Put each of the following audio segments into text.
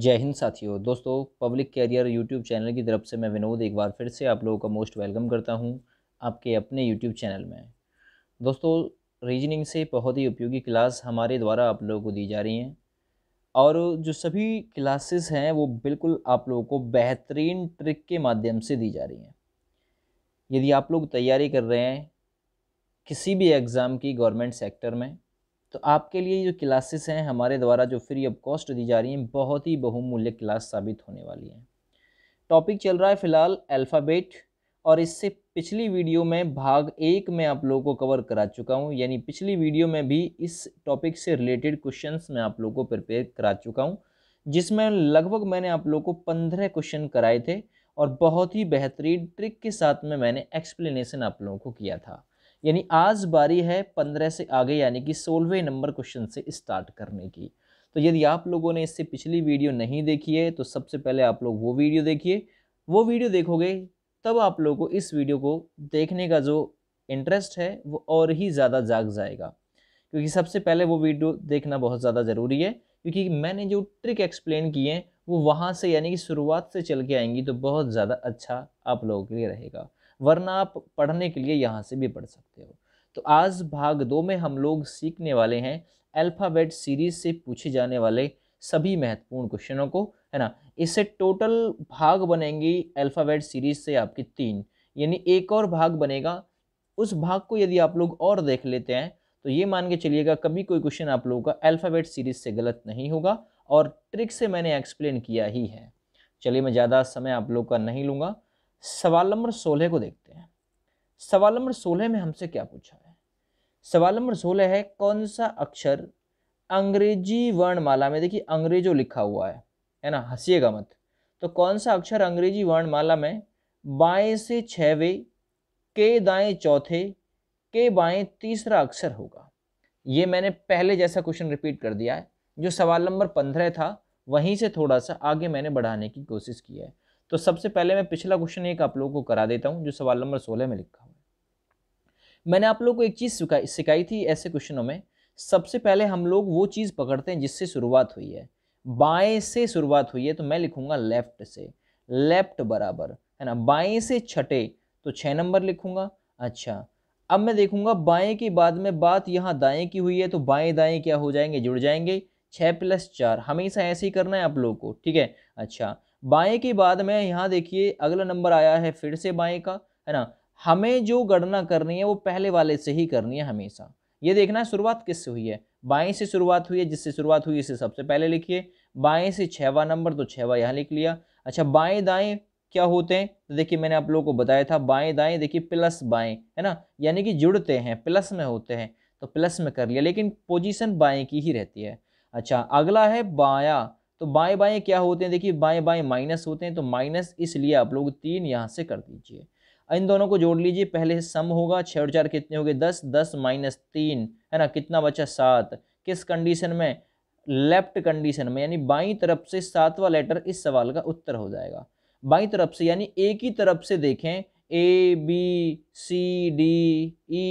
जय हिंद साथियों दोस्तों पब्लिक कैरियर यूट्यूब चैनल की तरफ से मैं विनोद एक बार फिर से आप लोगों का मोस्ट वेलकम करता हूं आपके अपने यूट्यूब चैनल में दोस्तों रीजनिंग से बहुत ही उपयोगी क्लास हमारे द्वारा आप लोगों को दी जा रही हैं और जो सभी क्लासेस हैं वो बिल्कुल आप लोगों को बेहतरीन ट्रिक के माध्यम से दी जा रही हैं यदि आप लोग तैयारी कर रहे हैं किसी भी एग्ज़ाम की गवर्नमेंट सेक्टर में तो आपके लिए जो क्लासेस हैं हमारे द्वारा जो फ्री ऑफ कॉस्ट दी जा रही हैं बहुत ही बहुमूल्य क्लास साबित होने वाली हैं टॉपिक चल रहा है फ़िलहाल अल्फ़ाबेट और इससे पिछली वीडियो में भाग एक में आप लोगों को कवर करा चुका हूँ यानी पिछली वीडियो में भी इस टॉपिक से रिलेटेड क्वेश्चंस मैं आप लोगों को प्रिपेयर करा चुका हूँ जिसमें लगभग मैंने आप लोगों को पंद्रह क्वेश्चन कराए थे और बहुत ही बेहतरीन ट्रिक के साथ में मैंने एक्सप्लेनेशन आप लोगों को किया था यानी आज बारी है पंद्रह से आगे यानी कि सोलहवें नंबर क्वेश्चन से स्टार्ट करने की तो यदि आप लोगों ने इससे पिछली वीडियो नहीं देखी है तो सबसे पहले आप लोग वो वीडियो देखिए वो वीडियो देखोगे तब आप लोगों को इस वीडियो को देखने का जो इंटरेस्ट है वो और ही ज़्यादा जाग जाएगा क्योंकि सबसे पहले वो वीडियो देखना बहुत ज़्यादा ज़रूरी है क्योंकि मैंने जो ट्रिक एक्सप्लेन किए हैं वो वहाँ से यानी कि शुरुआत से चल के आएंगी तो बहुत ज़्यादा अच्छा आप लोगों के लिए रहेगा वरना आप पढ़ने के लिए यहाँ से भी पढ़ सकते हो तो आज भाग दो में हम लोग सीखने वाले हैं अल्फ़ाबेट सीरीज से पूछे जाने वाले सभी महत्वपूर्ण क्वेश्चनों को है ना इससे टोटल भाग बनेंगी अल्फ़ाबेट सीरीज से आपके तीन यानी एक और भाग बनेगा उस भाग को यदि आप लोग और देख लेते हैं तो ये मान के चलिएगा कभी कोई क्वेश्चन आप लोगों का अल्फ़ाबेट सीरीज से गलत नहीं होगा और ट्रिक से मैंने एक्सप्लेन किया ही है चलिए मैं ज़्यादा समय आप लोग का नहीं लूँगा सवाल नंबर सोलह को देखते हैं सवाल नंबर सोलह में हमसे क्या पूछा है सवाल नंबर सोलह है कौन सा अक्षर अंग्रेजी वर्णमाला में देखिए अंग्रेजों लिखा हुआ है है ना हंसीएगा मत तो कौन सा अक्षर अंग्रेजी वर्णमाला में बाएं से छवे के दाएं चौथे के बाएं तीसरा अक्षर होगा ये मैंने पहले जैसा क्वेश्चन रिपीट कर दिया है जो सवाल नंबर पंद्रह था वहीं से थोड़ा सा आगे मैंने बढ़ाने की कोशिश की है तो सबसे पहले मैं पिछला क्वेश्चन एक आप लोगों को करा देता हूँ जो सवाल नंबर सोलह में लिखा हुआ मैंने आप लोग को एक चीज़ सिखाई थी ऐसे क्वेश्चनों में सबसे पहले हम लोग वो चीज़ पकड़ते हैं जिससे शुरुआत हुई है बाएं से शुरुआत हुई है तो मैं लिखूंगा लेफ्ट से लेफ्ट बराबर है ना बाएं से छठे तो छह नंबर लिखूंगा अच्छा अब मैं देखूंगा बाएं के बाद में बात यहाँ दाएं की हुई है तो बाएं दाएं क्या हो जाएंगे जुड़ जाएंगे छह प्लस चार हमेशा ऐसे ही करना है आप लोगों को ठीक है अच्छा बाएं के बाद में यहाँ देखिए अगला नंबर आया है फिर से बाएं का है ना हमें जो गणना करनी है वो पहले वाले से ही करनी है हमेशा ये देखना है शुरुआत किससे हुई है बाएं से शुरुआत हुई है जिससे शुरुआत हुई इसे सबसे पहले लिखिए बाएं से छवा नंबर तो छवा यहाँ लिख लिया अच्छा बाएं दाएं क्या होते हैं तो देखिए मैंने आप लोगों को बताया था बाएं दाएं देखिए प्लस बाएं है ना यानी कि जुड़ते हैं प्लस में होते हैं तो प्लस में कर लिया लेकिन पोजिशन बाएं की ही रहती है अच्छा अगला है बाया तो बाएं बाएं क्या होते हैं देखिए बाएं बाएं माइनस होते हैं तो माइनस इसलिए आप लोग तीन यहाँ से कर दीजिए इन दोनों को जोड़ लीजिए पहले सम होगा छः और चार कितने हो गए दस दस माइनस तीन है ना कितना बचा सात किस कंडीशन में लेफ्ट कंडीशन में यानी बाई तरफ से सातवां लेटर इस सवाल का उत्तर हो जाएगा बाई तरफ से यानी एक ही तरफ से देखें A B C D E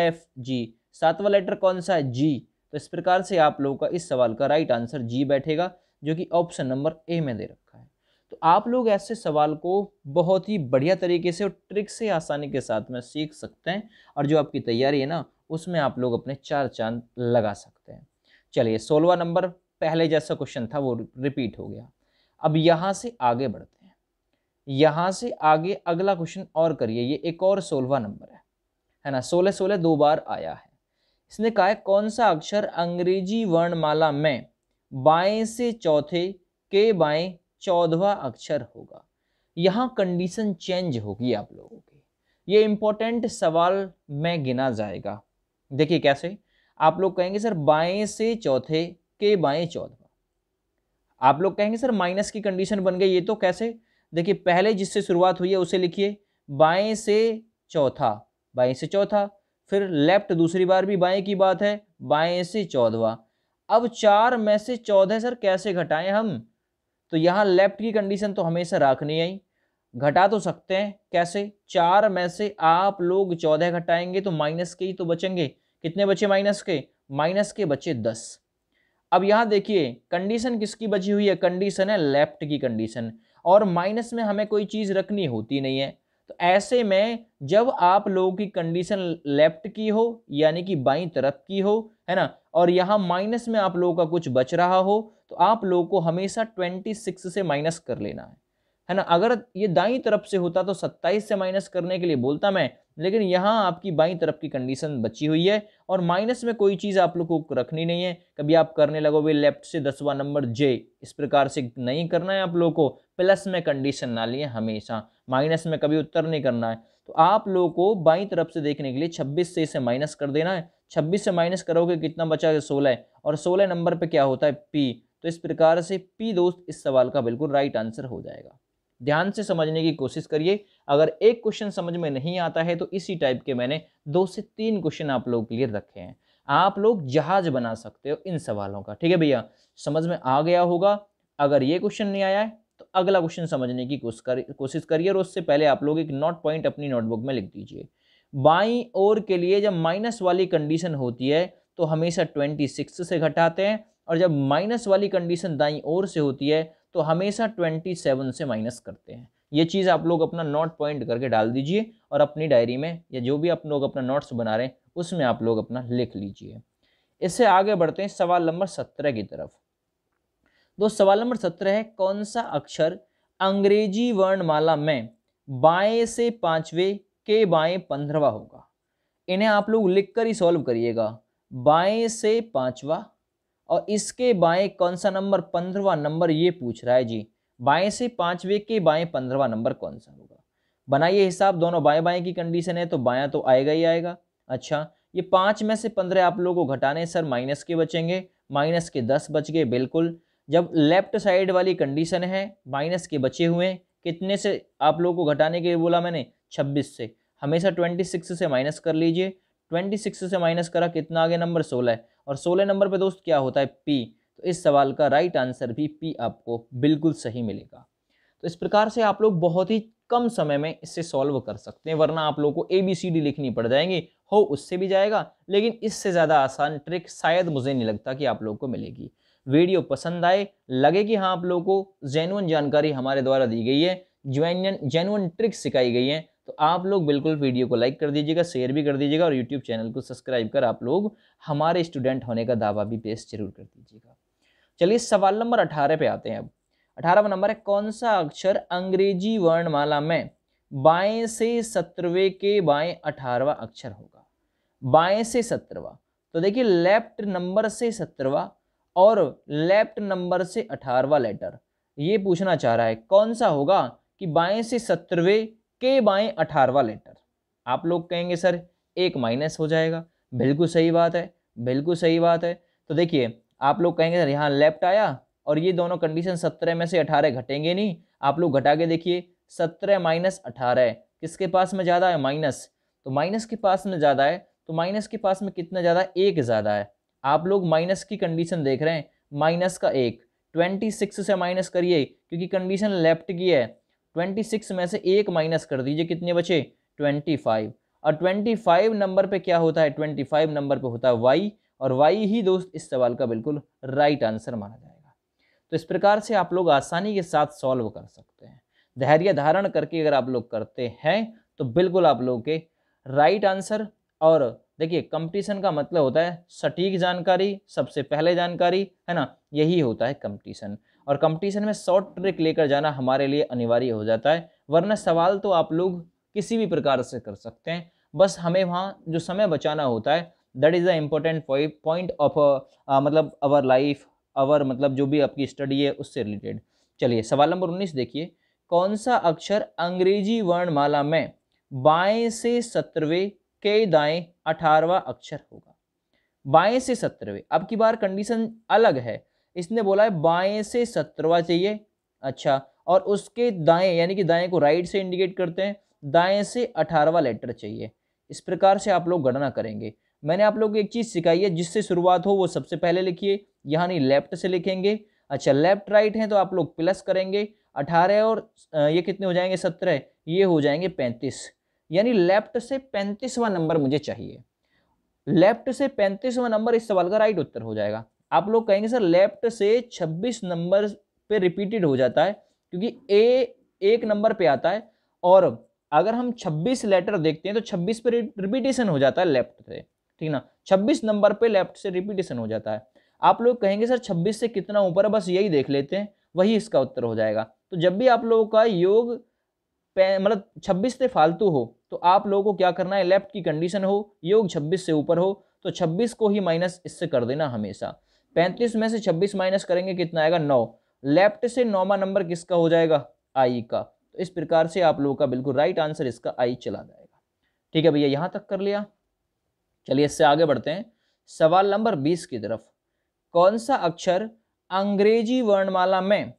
F G सातवां लेटर कौन सा है जी तो इस प्रकार से आप लोगों का इस सवाल का राइट आंसर जी बैठेगा जो कि ऑप्शन नंबर ए में दे रखा है तो आप लोग ऐसे सवाल को बहुत ही बढ़िया तरीके से और ट्रिक से आसानी के साथ में सीख सकते हैं और जो आपकी तैयारी है ना उसमें आप लोग अपने चार चांद लगा सकते हैं चलिए सोलवा नंबर पहले जैसा क्वेश्चन था वो रिपीट हो गया अब यहाँ से आगे बढ़ते हैं यहाँ से आगे अगला क्वेश्चन और करिए ये एक और सोलवा नंबर है है ना सोलह सोलह दो बार आया है इसने कहा है कौन सा अक्षर अंग्रेजी वर्णमाला में बाएं से चौथे के बाएं चौदवा अक्षर होगा यहाँ कंडीशन चेंज होगी आप लोगों की ये इम्पोर्टेंट सवाल में गिना जाएगा देखिए कैसे आप लोग कहेंगे सर बाएं से चौथे के बाएं चौदवा आप लोग कहेंगे सर माइनस की कंडीशन बन गई ये तो कैसे देखिए पहले जिससे शुरुआत हुई है उसे लिखिए बाएं से चौथा बाएं से चौथा फिर लेफ्ट दूसरी बार भी बाएं की बात है बाएं से चौदवा अब चार में से चौदह सर कैसे घटाएं हम तो यहाँ लेफ्ट की कंडीशन तो हमेशा रखनी है घटा तो सकते हैं कैसे चार में से आप लोग चौदह घटाएंगे तो माइनस के ही तो बचेंगे कितने बचे माइनस के माइनस के बचे दस अब यहाँ देखिए कंडीशन किसकी बची हुई है कंडीशन है लेफ्ट की कंडीशन और माइनस में हमें कोई चीज़ रखनी होती नहीं है तो ऐसे में जब आप लोगों की कंडीशन लेफ्ट की हो यानी कि बाई तरफ की हो है ना और यहाँ माइनस में आप लोगों का कुछ बच रहा हो तो आप लोगों को हमेशा ट्वेंटी सिक्स से माइनस कर लेना है है ना अगर ये दाई तरफ से होता तो सत्ताईस से माइनस करने के लिए बोलता मैं लेकिन यहाँ आपकी बाई तरफ की कंडीशन बची हुई है और माइनस में कोई चीज़ आप लोग को रखनी नहीं है कभी आप करने लगो भी लेफ्ट से दसवा नंबर जे इस प्रकार से नहीं करना है आप लोगों को प्लस में कंडीशन ना लिए हमेशा माइनस में कभी उत्तर नहीं करना है तो आप लोगों को बाई तरफ से देखने के लिए छब्बीस से इसे माइनस कर देना है छब्बीस से माइनस करोगे कितना बचा सोलह और सोलह नंबर पर क्या होता है पी तो इस प्रकार से पी दोस्त इस सवाल का बिल्कुल राइट आंसर हो जाएगा ध्यान से समझने की कोशिश करिए अगर एक क्वेश्चन समझ में नहीं आता है तो इसी टाइप के मैंने दो से तीन क्वेश्चन आप लोगों के लिए रखे हैं आप लोग जहाज बना सकते हो इन सवालों का ठीक है भैया समझ में आ गया होगा अगर ये क्वेश्चन नहीं आया है तो अगला क्वेश्चन समझने की कोशिश करिए और उससे पहले आप लोग एक नोट पॉइंट अपनी नोटबुक में लिख दीजिए बाई और के लिए जब माइनस वाली कंडीशन होती है तो हमेशा ट्वेंटी सिक्स से घटाते हैं और जब माइनस वाली कंडीशन दाई और से होती है तो हमेशा ट्वेंटी सेवन से माइनस करते हैं ये चीज़ आप लोग अपना नोट पॉइंट करके डाल दीजिए और अपनी डायरी में या जो भी आप लोग अपना नोट्स बना रहे हैं उसमें आप लोग अपना लिख लीजिए इससे आगे बढ़ते हैं सवाल नंबर सत्रह की तरफ दो सवाल नंबर सत्रह है कौन सा अक्षर अंग्रेजी वर्णमाला में बाएं से पांचवें के बाएं पंद्रहवा होगा इन्हें आप लोग लिखकर ही सॉल्व करिएगा बाएं से पांचवा और इसके बाएं कौन सा नंबर पंद्रवा नंबर ये पूछ रहा है जी बाएं से पांचवे के बाएं पंद्रवा नंबर कौन सा होगा बनाइए हिसाब दोनों बाएं बाएं की कंडीशन है तो बाया तो आएगा ही आएगा अच्छा ये पाँच में से पंद्रह आप लोगों को घटाने सर माइनस के बचेंगे माइनस के दस बच गए बिल्कुल जब लेफ्ट साइड वाली कंडीशन है माइनस के बचे हुए कितने से आप लोगों को घटाने के लिए बोला मैंने छब्बीस से हमेशा ट्वेंटी सिक्स से माइनस कर लीजिए ट्वेंटी सिक्स से माइनस करा कितना आ गया नंबर सोलह और सोलह नंबर पर दोस्त क्या होता है पी तो इस सवाल का राइट आंसर भी पी आपको बिल्कुल सही मिलेगा तो इस प्रकार से आप लोग बहुत ही कम समय में इससे सॉल्व कर सकते हैं वरना आप लोग को ए बी सी डी लिखनी पड़ जाएंगी हो उससे भी जाएगा लेकिन इससे ज़्यादा आसान ट्रिक शायद मुझे नहीं लगता कि आप लोग को मिलेगी वीडियो पसंद आए लगे कि हाँ आप लोग को जेनुअन जानकारी हमारे द्वारा दी गई है जेनुअन जेनुअन ट्रिक्स सिखाई गई है तो आप लोग बिल्कुल वीडियो को लाइक कर दीजिएगा शेयर भी कर दीजिएगा और यूट्यूब चैनल को सब्सक्राइब कर आप लोग हमारे स्टूडेंट होने का दावा भी पेश जरूर कर दीजिएगा चलिए सवाल नंबर अठारह पे आते हैं अब अठारहवा नंबर है कौन सा अक्षर अंग्रेजी वर्णमाला में बाएं से सत्रहवें के बाएं अठारहवा अक्षर होगा बाएं से सत्रहवा तो देखिए लेफ्ट नंबर से सत्रहवा और लेफ्ट नंबर से अठारहवा लेटर ये पूछना चाह रहा है कौन सा होगा कि बाएं से सत्रहवें के बाएं अठारवा लेटर आप लोग कहेंगे सर एक माइनस हो जाएगा बिल्कुल सही बात है बिल्कुल सही बात है तो देखिए आप लोग कहेंगे सर यहाँ लेफ्ट आया और ये दोनों कंडीशन सत्रह में से अठारह घटेंगे नहीं आप लोग घटा के देखिए सत्रह माइनस अठारह किसके पास में ज़्यादा है माइनस तो माइनस के पास में ज़्यादा है तो माइनस के पास में कितना ज़्यादा एक ज़्यादा है आप लोग माइनस की कंडीशन देख रहे हैं माइनस का एक ट्वेंटी सिक्स से माइनस करिए क्योंकि कंडीशन लेफ्ट की है ट्वेंटी सिक्स में से एक माइनस कर दीजिए कितने बचे ट्वेंटी फाइव और ट्वेंटी फाइव नंबर पे क्या होता है ट्वेंटी फाइव नंबर पे होता है वाई और वाई ही दोस्त इस सवाल का बिल्कुल राइट आंसर माना जाएगा तो इस प्रकार से आप लोग आसानी के साथ सॉल्व कर सकते हैं धैर्य धारण करके अगर आप लोग करते हैं तो बिल्कुल आप लोग के राइट आंसर और देखिए कंपटीशन का मतलब होता है सटीक जानकारी सबसे पहले जानकारी है ना यही होता है कंपटीशन और कंपटीशन में शॉर्ट ट्रिक लेकर जाना हमारे लिए अनिवार्य हो जाता है वरना सवाल तो आप लोग किसी भी प्रकार से कर सकते हैं बस हमें वहाँ जो समय बचाना होता है that is the important point of मतलब अवर लाइफ अवर मतलब जो भी आपकी स्टडी है उससे रिलेटेड चलिए सवाल नंबर उन्नीस देखिए कौन सा अक्षर अंग्रेजी वर्णमाला में बाएं से सत्रहवें के दाएं अठारवा अक्षर होगा बाएं से सत्रहवें अब की बार कंडीशन अलग है इसने बोला है बाएं से सत्रवा चाहिए अच्छा और उसके दाएं यानी कि दाएं को राइट से इंडिकेट करते हैं दाएं से अठारहवा लेटर चाहिए इस प्रकार से आप लोग गणना करेंगे मैंने आप लोग को एक चीज़ सिखाई है जिससे शुरुआत हो वो सबसे पहले लिखिए यहाँ नहीं लेफ्ट से लिखेंगे अच्छा लेफ्ट राइट हैं तो आप लोग प्लस करेंगे अठारह और ये कितने हो जाएंगे सत्रह ये हो जाएंगे पैंतीस यानी लेफ्ट से पैंतीसवा नंबर मुझे चाहिए लेफ्ट से पैंतीसवा नंबर इस सवाल का राइट उत्तर हो जाएगा आप लोग कहेंगे सर लेफ्ट से 26 नंबर पे रिपीटेड हो जाता है क्योंकि ए एक नंबर पे आता है और अगर हम 26 लेटर देखते हैं तो 26 पे रिपीटेशन हो जाता है लेफ्ट से ठीक ना 26 नंबर पे लेफ्ट से रिपीटेशन हो जाता है आप लोग कहेंगे सर 26 से कितना ऊपर बस यही देख लेते हैं वही इसका उत्तर हो जाएगा तो जब भी आप लोगों का योग मतलब छब्बीस से फालतू हो तो आप लोगों को क्या करना है लेफ्ट की कंडीशन हो योग छब्बीस से ऊपर हो तो 26 को ही माइनस इससे कर देना हमेशा पैंतीस में से छब्बीस माइनस करेंगे कितना आएगा नौ लेफ्ट से नौवा नंबर किसका हो जाएगा आई का तो इस प्रकार से आप लोगों का बिल्कुल राइट आंसर इसका आई चला जाएगा ठीक है भैया यहां तक कर लिया चलिए इससे आगे बढ़ते हैं सवाल नंबर बीस की तरफ कौन सा अक्षर अंग्रेजी वर्णमाला में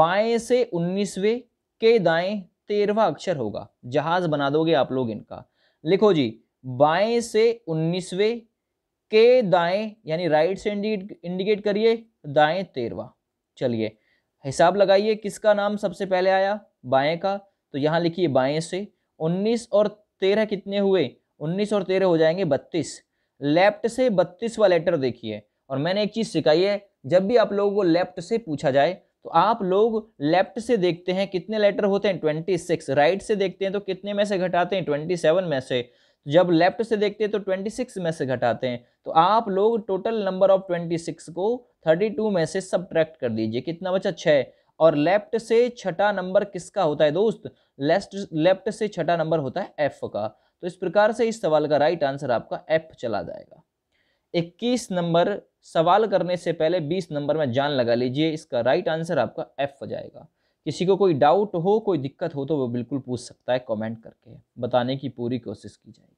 बाएं से उन्नीसवें के दाएं तेरहवा अक्षर होगा जहाज बना दोगे आप लोग इनका लिखो जी बाएं से उन्नीसवें के दाएं यानी राइट से इंडिकेट करिए दाएं तेरवा चलिए हिसाब लगाइए किसका नाम सबसे पहले आया बाएं का तो यहाँ लिखिए बाएं से 19 और 13 कितने हुए 19 और 13 हो जाएंगे 32 लेफ्ट से 32 वाला लेटर देखिए और मैंने एक चीज़ सिखाई है जब भी आप लोगों को लेफ्ट से पूछा जाए तो आप लोग लेफ्ट से देखते हैं कितने लेटर होते हैं 26 राइट से देखते हैं तो कितने में से घटाते हैं 27 में से जब लेफ्ट से देखते हैं तो 26 में से घटाते हैं तो आप लोग टोटल नंबर ऑफ 26 को 32 में से सब्ट्रैक्ट कर दीजिए कितना बचा छः और लेफ्ट से छठा नंबर किसका होता है दोस्त लेफ्ट लेफ्ट से छठा नंबर होता है एफ का तो इस प्रकार से इस सवाल का राइट आंसर आपका एफ चला जाएगा 21 नंबर सवाल करने से पहले 20 नंबर में जान लगा लीजिए इसका राइट आंसर आपका एफ जाएगा किसी को कोई डाउट हो कोई दिक्कत हो तो वो बिल्कुल पूछ सकता है कमेंट करके बताने की पूरी कोशिश की जाएगी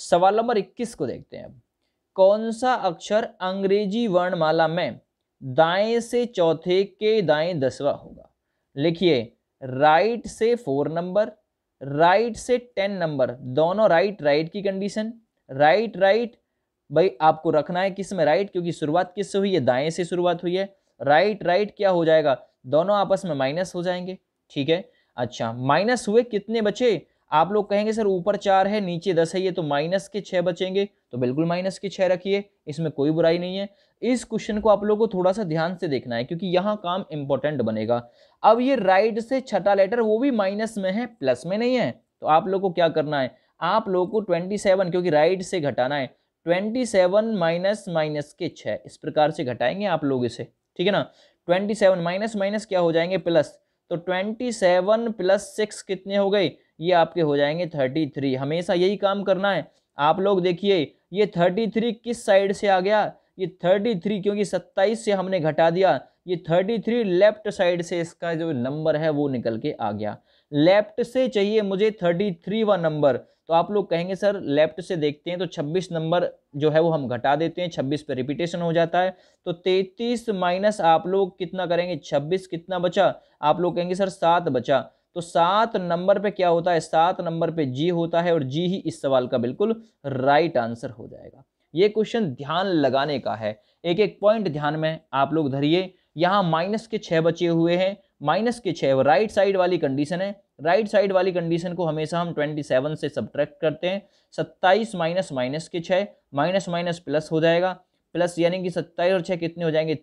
सवाल नंबर 21 को देखते हैं कौन सा अक्षर अंग्रेजी वर्णमाला में दाएं से चौथे के दाएं दसवा होगा लिखिए राइट से फोर नंबर राइट से टेन नंबर दोनों राइट राइट की कंडीशन राइट राइट भाई आपको रखना है किस में राइट क्योंकि शुरुआत किस से हुई है दाएं से शुरुआत हुई है राइट राइट क्या हो जाएगा दोनों आपस में माइनस हो जाएंगे ठीक है अच्छा माइनस हुए कितने बचे आप लोग कहेंगे सर ऊपर चार है नीचे दस है ये तो माइनस के छः बचेंगे तो बिल्कुल माइनस के छः रखिए इसमें कोई बुराई नहीं है इस क्वेश्चन को आप लोगों को थोड़ा सा ध्यान से देखना है क्योंकि यहाँ काम इंपॉर्टेंट बनेगा अब ये राइट से छठा लेटर वो भी माइनस में है प्लस में नहीं है तो आप लोग को क्या करना है आप लोग को ट्वेंटी सेवन क्योंकि राइट से घटाना है ट्वेंटी सेवन माइनस माइनस के छः इस प्रकार से घटाएंगे आप लोग इसे ठीक है ना ट्वेंटी सेवन माइनस माइनस क्या हो जाएंगे प्लस तो ट्वेंटी सेवन प्लस सिक्स कितने हो गए ये आपके हो जाएंगे थर्टी थ्री हमेशा यही काम करना है आप लोग देखिए ये थर्टी थ्री किस साइड से आ गया ये थर्टी थ्री क्योंकि सत्ताईस से हमने घटा दिया ये थर्टी थ्री लेफ्ट साइड से इसका जो नंबर है वो निकल के आ गया लेफ्ट से चाहिए मुझे थर्टी थ्री व नंबर तो आप लोग कहेंगे सर लेफ्ट से देखते हैं तो छब्बीस नंबर जो है वो हम घटा देते हैं छब्बीस पे रिपीटेशन हो जाता है तो तैतीस माइनस आप लोग कितना करेंगे छब्बीस कितना बचा आप लोग कहेंगे सर सात बचा तो सात नंबर पे क्या होता है सात नंबर पे जी होता है और जी ही इस सवाल का बिल्कुल राइट आंसर हो जाएगा ये क्वेश्चन ध्यान लगाने का है एक एक पॉइंट ध्यान में आप लोग धरिए यहाँ माइनस के छः बचे हुए हैं माइनस के छः राइट साइड वाली कंडीशन है राइट साइड वाली कंडीशन को हमेशा हम ट्वेंटी सेवन से सब्ट्रैक्ट करते हैं सत्ताईस माइनस माइनस के छः माइनस माइनस प्लस हो जाएगा प्लस यानी कि 27 और छः कितने हो जाएंगे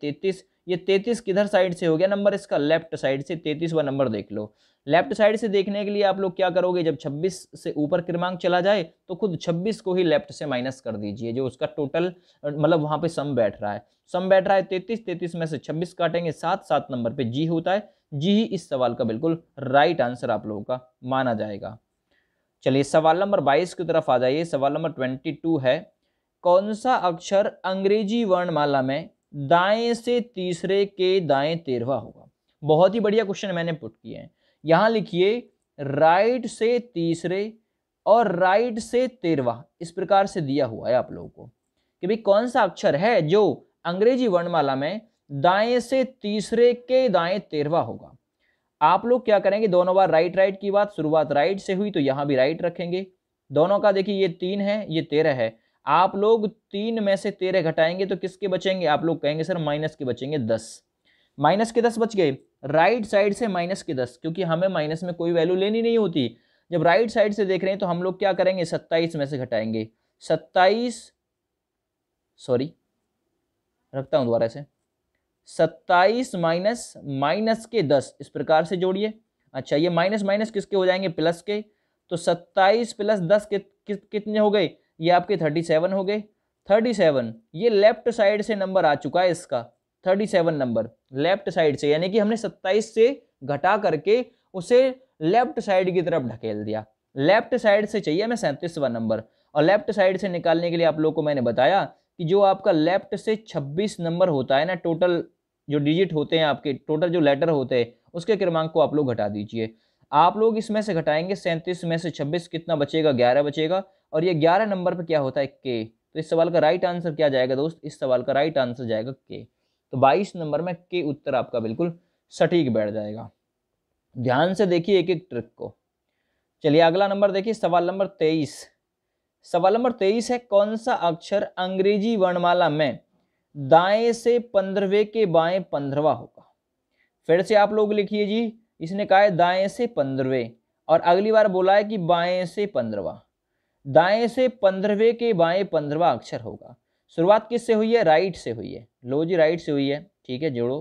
ये तैतीस किधर साइड से हो गया नंबर इसका लेफ्ट साइड से व नंबर देख लो लेफ्ट साइड से देखने के लिए आप लोग क्या करोगे जब 26 से ऊपर क्रमांक चला जाए तो खुद 26 को ही लेफ्ट से माइनस कर दीजिए जो उसका टोटल मतलब वहाँ पे सम बैठ रहा है सम बैठ रहा है तैतीस तैतीस में से 26 काटेंगे सात सात नंबर पे जी होता है जी ही इस सवाल का बिल्कुल राइट आंसर आप लोगों का माना जाएगा चलिए सवाल नंबर बाईस की तरफ आ जाइए सवाल नंबर ट्वेंटी है कौन सा अक्षर अंग्रेजी वर्णमाला में दाएं से तीसरे के दाएं तेरवा होगा बहुत ही बढ़िया क्वेश्चन मैंने पुट किए हैं यहाँ लिखिए राइट से तीसरे और राइट से तेरवा इस प्रकार से दिया हुआ है आप लोगों को कि भाई कौन सा अक्षर है जो अंग्रेजी वर्णमाला में दाएं से तीसरे के दाएं तेरवा होगा आप लोग क्या करेंगे दोनों बार राइट राइट की बात शुरुआत राइट से हुई तो यहाँ भी राइट रखेंगे दोनों का देखिए ये तीन है ये तेरह है आप लोग तीन में से तेरह घटाएंगे तो किसके बचेंगे आप लोग कहेंगे सर माइनस के बचेंगे दस माइनस के दस बच गए राइट साइड से माइनस के दस क्योंकि हमें माइनस में कोई वैल्यू लेनी नहीं होती जब राइट साइड से देख रहे हैं तो हम लोग क्या करेंगे सत्ताईस में से घटाएंगे सत्ताईस सॉरी रखता हूं दोबारा से सत्ताईस माइनस माइनस के दस इस प्रकार से जोड़िए अच्छा ये माइनस माइनस किसके हो जाएंगे प्लस के तो सत्ताईस प्लस दस के कितने हो गए ये आपके थर्टी सेवन हो गए थर्टी सेवन ये लेफ्ट साइड से नंबर आ चुका है इसका thirty seven number left side से यानी कि हमने सत्ताईस से घटा करके उसे लेफ्ट साइड की तरफ ढकेल दिया लेफ्ट साइड से चाहिए हमें सैंतीसवा नंबर और लेफ्ट साइड से निकालने के लिए आप लोग को मैंने बताया कि जो आपका लेफ्ट से छब्बीस नंबर होता है ना टोटल जो डिजिट होते हैं आपके टोटल जो लेटर होते हैं उसके क्रमांक को आप लोग घटा दीजिए आप लोग इसमें से घटाएंगे सैंतीस में से छब्बीस कितना बचेगा ग्यारह बचेगा और ये ग्यारह नंबर पर क्या होता है के तो इस सवाल का राइट आंसर क्या जाएगा दोस्त इस सवाल का राइट आंसर जाएगा के तो बाईस नंबर में के उत्तर आपका बिल्कुल सटीक बैठ जाएगा ध्यान से देखिए एक एक ट्रिक को चलिए अगला नंबर देखिए सवाल नंबर तेईस सवाल नंबर तेईस है कौन सा अक्षर अंग्रेजी वर्णमाला में दाएं से पंद्रहवें के बाएं पंद्रवा होगा फिर से आप लोग लिखिए जी इसने कहा है दाएं से पंद्रहवें और अगली बार बोला है कि बाएं से पंद्रवा दाएं से पंद्रहवें के बाएं पंद्रवा अक्षर होगा शुरुआत किससे हुई है राइट से हुई है लो जी राइट से हुई है ठीक है जोड़ो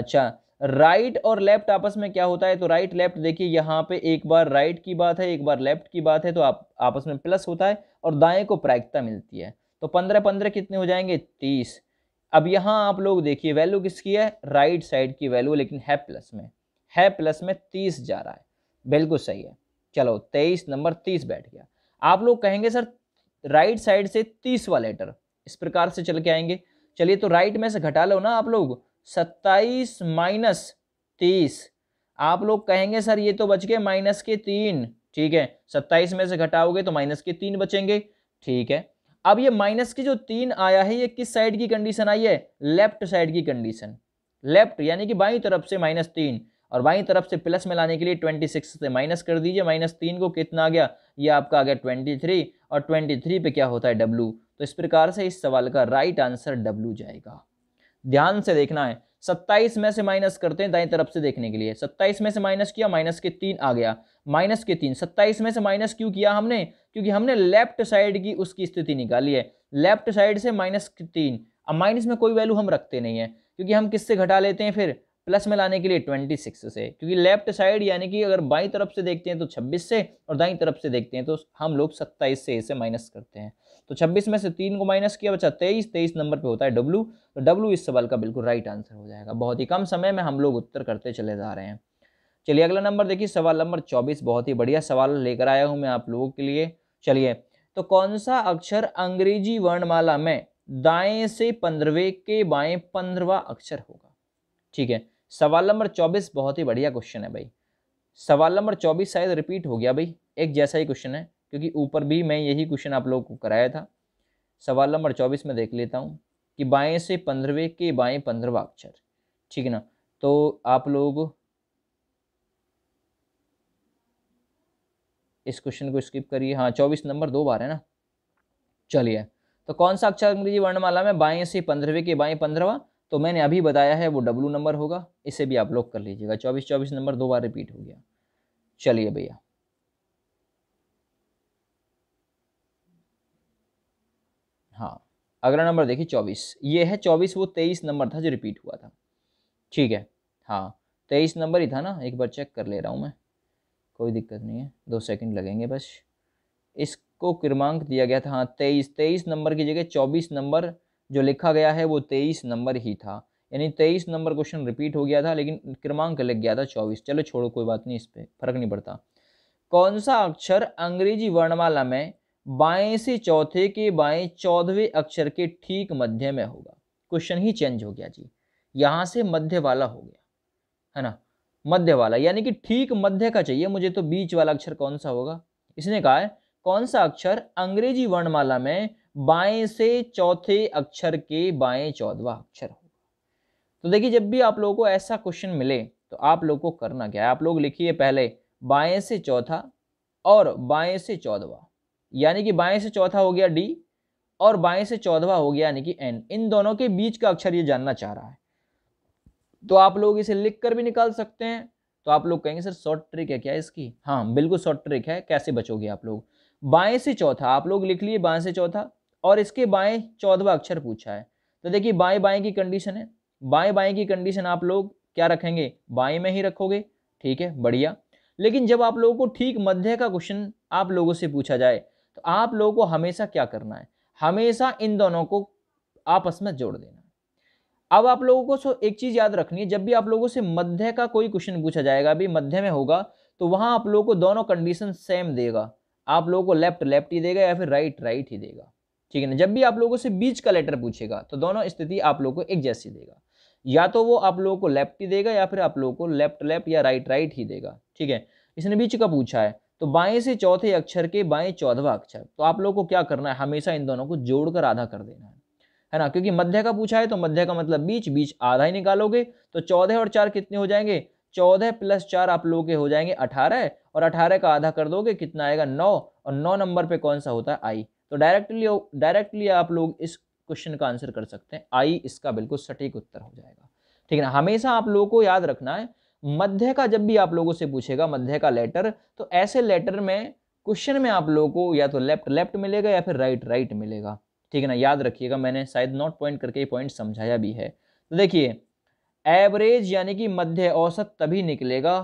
अच्छा राइट और लेफ्ट आपस में क्या होता है तो राइट लेफ्ट देखिए यहाँ पे एक बार राइट की बात है एक बार लेफ्ट की बात है तो आप आपस में प्लस होता है और दाएं को प्रायिकता मिलती है तो पंद्रह पंद्रह कितने हो जाएंगे तीस अब यहाँ आप लोग देखिए वैल्यू किसकी है राइट साइड की वैल्यू लेकिन है प्लस में है प्लस में तीस जा रहा है बिल्कुल सही है चलो तेईस नंबर तीस बैठ गया आप लोग कहेंगे सर राइट साइड से तीसवा लेटर इस प्रकार से चल के आएंगे चलिए तो राइट में से घटा लो ना आप लोग सत्ताईस माइनस तीस आप लोग कहेंगे सर ये तो बच गए माइनस के तीन ठीक है सत्ताईस में से घटाओगे तो माइनस के तीन बचेंगे ठीक है अब ये माइनस की जो तीन आया है ये किस साइड की कंडीशन आई है लेफ्ट साइड की कंडीशन लेफ्ट यानी कि बाई तरफ से माइनस तीन और बाई तरफ से प्लस में लाने के लिए ट्वेंटी सिक्स से माइनस कर दीजिए माइनस तीन को कितना आ गया ये आपका आ गया ट्वेंटी थ्री और ट्वेंटी थ्री पे क्या होता है डब्लू तो इस प्रकार से इस सवाल का राइट आंसर डब्लू जाएगा ध्यान से देखना है सत्ताईस में से माइनस करते हैं दाई तरफ से देखने के लिए सत्ताईस में से माइनस किया माइनस के तीन आ गया माइनस के तीन सत्ताईस में से माइनस क्यों किया हमने क्योंकि हमने लेफ्ट साइड की उसकी स्थिति निकाली है लेफ्ट साइड से माइनस तीन अब माइनस में कोई वैल्यू हम रखते नहीं है क्योंकि हम किससे घटा लेते हैं फिर प्लस में लाने के लिए ट्वेंटी सिक्स से क्योंकि लेफ्ट साइड यानी कि अगर बाई तरफ से देखते हैं तो छब्बीस से और दाई तरफ से देखते हैं तो हम लोग सत्ताईस से इसे माइनस करते हैं तो छब्बीस में से तीन को माइनस किया बचा तेईस तेईस नंबर पे होता है डब्लू तो डब्लू इस सवाल का बिल्कुल राइट आंसर हो जाएगा बहुत ही कम समय में हम लोग उत्तर करते चले जा रहे हैं चलिए अगला नंबर देखिए सवाल नंबर चौबीस बहुत ही बढ़िया सवाल लेकर आया हूँ मैं आप लोगों के लिए चलिए तो कौन सा अक्षर अंग्रेजी वर्णमाला में दाएं से पंद्रहवें के बाएं पंद्रवा अक्षर होगा ठीक है सवाल नंबर चौबीस बहुत ही बढ़िया क्वेश्चन है भाई सवाल नंबर चौबीस शायद रिपीट हो गया भाई एक जैसा ही क्वेश्चन है क्योंकि ऊपर भी मैं यही क्वेश्चन आप लोगों को कराया था सवाल नंबर चौबीस में देख लेता हूँ कि बाएं से पंद्रहवें के बाएं पंद्रहवा अक्षर ठीक है ना तो आप लोग इस क्वेश्चन को स्किप करिए हाँ चौबीस नंबर दो बार है ना चलिए तो कौन सा अक्षर अंग्रेजी वर्णमाला में बाएं से पंद्रहवें के बाएं पंद्रहवा तो मैंने अभी बताया है वो डब्लू नंबर होगा इसे भी आप लोग कर लीजिएगा चौबीस चौबीस नंबर दो बार रिपीट हो गया चलिए भैया हाँ अगला नंबर देखिए चौबीस ये है चौबीस वो तेईस नंबर था जो रिपीट हुआ था ठीक है हाँ तेईस नंबर ही था ना एक बार चेक कर ले रहा हूँ मैं कोई दिक्कत नहीं है दो सेकंड लगेंगे बस इसको क्रमांक दिया गया था हाँ तेईस तेईस नंबर की जगह चौबीस नंबर जो लिखा गया है वो तेईस नंबर ही था यानी तेईस नंबर क्वेश्चन रिपीट हो गया था लेकिन क्रमांक लग गया था चौबीस चलो छोड़ो कोई बात नहीं इस पर फर्क नहीं पड़ता कौन सा अक्षर अंग्रेजी वर्णमाला में बाएं से चौथे के बाएं चौदहवें अक्षर के ठीक मध्य में होगा क्वेश्चन ही चेंज हो गया जी यहाँ से मध्य वाला हो गया है ना मध्य वाला यानी कि ठीक मध्य का चाहिए मुझे तो बीच वाला अक्षर कौन सा होगा इसने कहा है कौन सा अक्षर अंग्रेजी वर्णमाला में बाएं से चौथे अक्षर के बाएं चौदवा अक्षर होगा तो देखिए जब भी आप लोगों को ऐसा क्वेश्चन मिले तो आप लोग को करना क्या है आप लोग लिखिए पहले बाएं से चौथा और बाएं से चौदवा यानी कि बाएं से चौथा हो गया डी और बाएं से चौदवा हो गया यानी कि एन इन दोनों के बीच का अक्षर ये जानना चाह रहा है तो आप लोग इसे लिख कर भी निकाल सकते हैं तो आप लोग कहेंगे सर शॉर्ट ट्रिक है क्या इसकी हाँ बिल्कुल शॉर्ट ट्रिक है कैसे बचोगे आप लोग बाएं से चौथा आप लोग लिख लिए बाएं से चौथा और इसके बाएं चौदवा अक्षर पूछा है तो देखिए बाएं बाएं की कंडीशन है बाएं बाएं की कंडीशन आप लोग क्या रखेंगे बाएं में ही रखोगे ठीक है बढ़िया लेकिन जब आप लोगों को ठीक मध्य का क्वेश्चन आप लोगों से पूछा जाए तो आप लोगों को हमेशा क्या करना है हमेशा इन दोनों को आपस में जोड़ देना अब आप लोगों को एक चीज याद रखनी है जब भी आप लोगों से मध्य का कोई क्वेश्चन पूछा जाएगा अभी मध्य में होगा तो वहां आप लोगों को दोनों कंडीशन सेम देगा आप लोगों को लेफ्ट लेफ्ट ही देगा या फिर राइट राइट ही देगा ठीक है ना जब भी आप लोगों से बीच का लेटर पूछेगा तो दोनों स्थिति आप लोगों को एक जैसी देगा या तो वो आप लोगों को लेफ्ट ही देगा या फिर आप लोगों को लेफ्ट लेफ्ट या राइट राइट ही देगा ठीक है इसने बीच का पूछा है तो बाएं से चौथे अक्षर के बाएं चौदवा अक्षर तो आप लोगों को क्या करना है हमेशा इन दोनों को जोड़कर आधा कर देना है है ना क्योंकि मध्य का पूछा है तो मध्य का मतलब बीच बीच आधा ही निकालोगे तो चौदह और चार कितने हो जाएंगे चौदह प्लस चार आप लोगों के हो जाएंगे अठारह और अठारह का आधा कर दोगे कितना आएगा नौ और नौ नंबर पर कौन सा होता है आई तो डायरेक्टली डायरेक्टली आप लोग इस क्वेश्चन का आंसर कर सकते हैं आई इसका बिल्कुल सटीक उत्तर हो जाएगा ठीक है ना हमेशा आप लोगों को याद रखना है मध्य का जब भी आप लोगों से पूछेगा मध्य का लेटर तो ऐसे लेटर में क्वेश्चन में आप लोगों को या तो लेफ्ट लेफ्ट मिलेगा या फिर राइट राइट मिलेगा ठीक है ना याद रखिएगा मैंने शायद नॉट पॉइंट करके पॉइंट समझाया भी है तो देखिए एवरेज यानी कि मध्य औसत तभी निकलेगा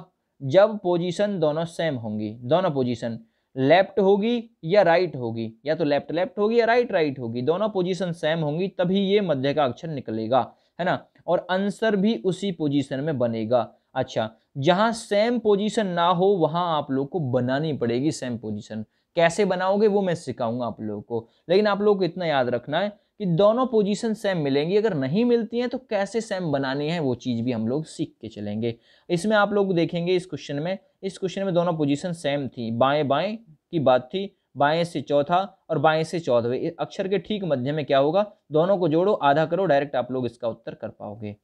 जब पोजीशन दोनों सेम होंगी दोनों पोजीशन लेफ्ट होगी या राइट होगी या तो लेफ्ट लेफ्ट होगी या राइट राइट होगी दोनों पोजीशन सेम होंगी तभी ये मध्य का अक्षर निकलेगा है ना और आंसर भी उसी पोजीशन में बनेगा अच्छा जहां सेम पोजीशन ना हो वहां आप लोग को बनानी पड़ेगी सेम पोजीशन कैसे बनाओगे वो मैं सिखाऊंगा आप लोगों को लेकिन आप लोग को इतना याद रखना है कि दोनों पोजीशन सेम मिलेंगी अगर नहीं मिलती हैं तो कैसे सेम बनानी है वो चीज़ भी हम लोग सीख के चलेंगे इसमें आप लोग देखेंगे इस क्वेश्चन में इस क्वेश्चन में दोनों पोजीशन सेम थी बाएं बाएं की बात थी बाएं से चौथा और बाएं से चौदहवें अक्षर के ठीक मध्य में क्या होगा दोनों को जोड़ो आधा करो डायरेक्ट आप लोग इसका उत्तर कर पाओगे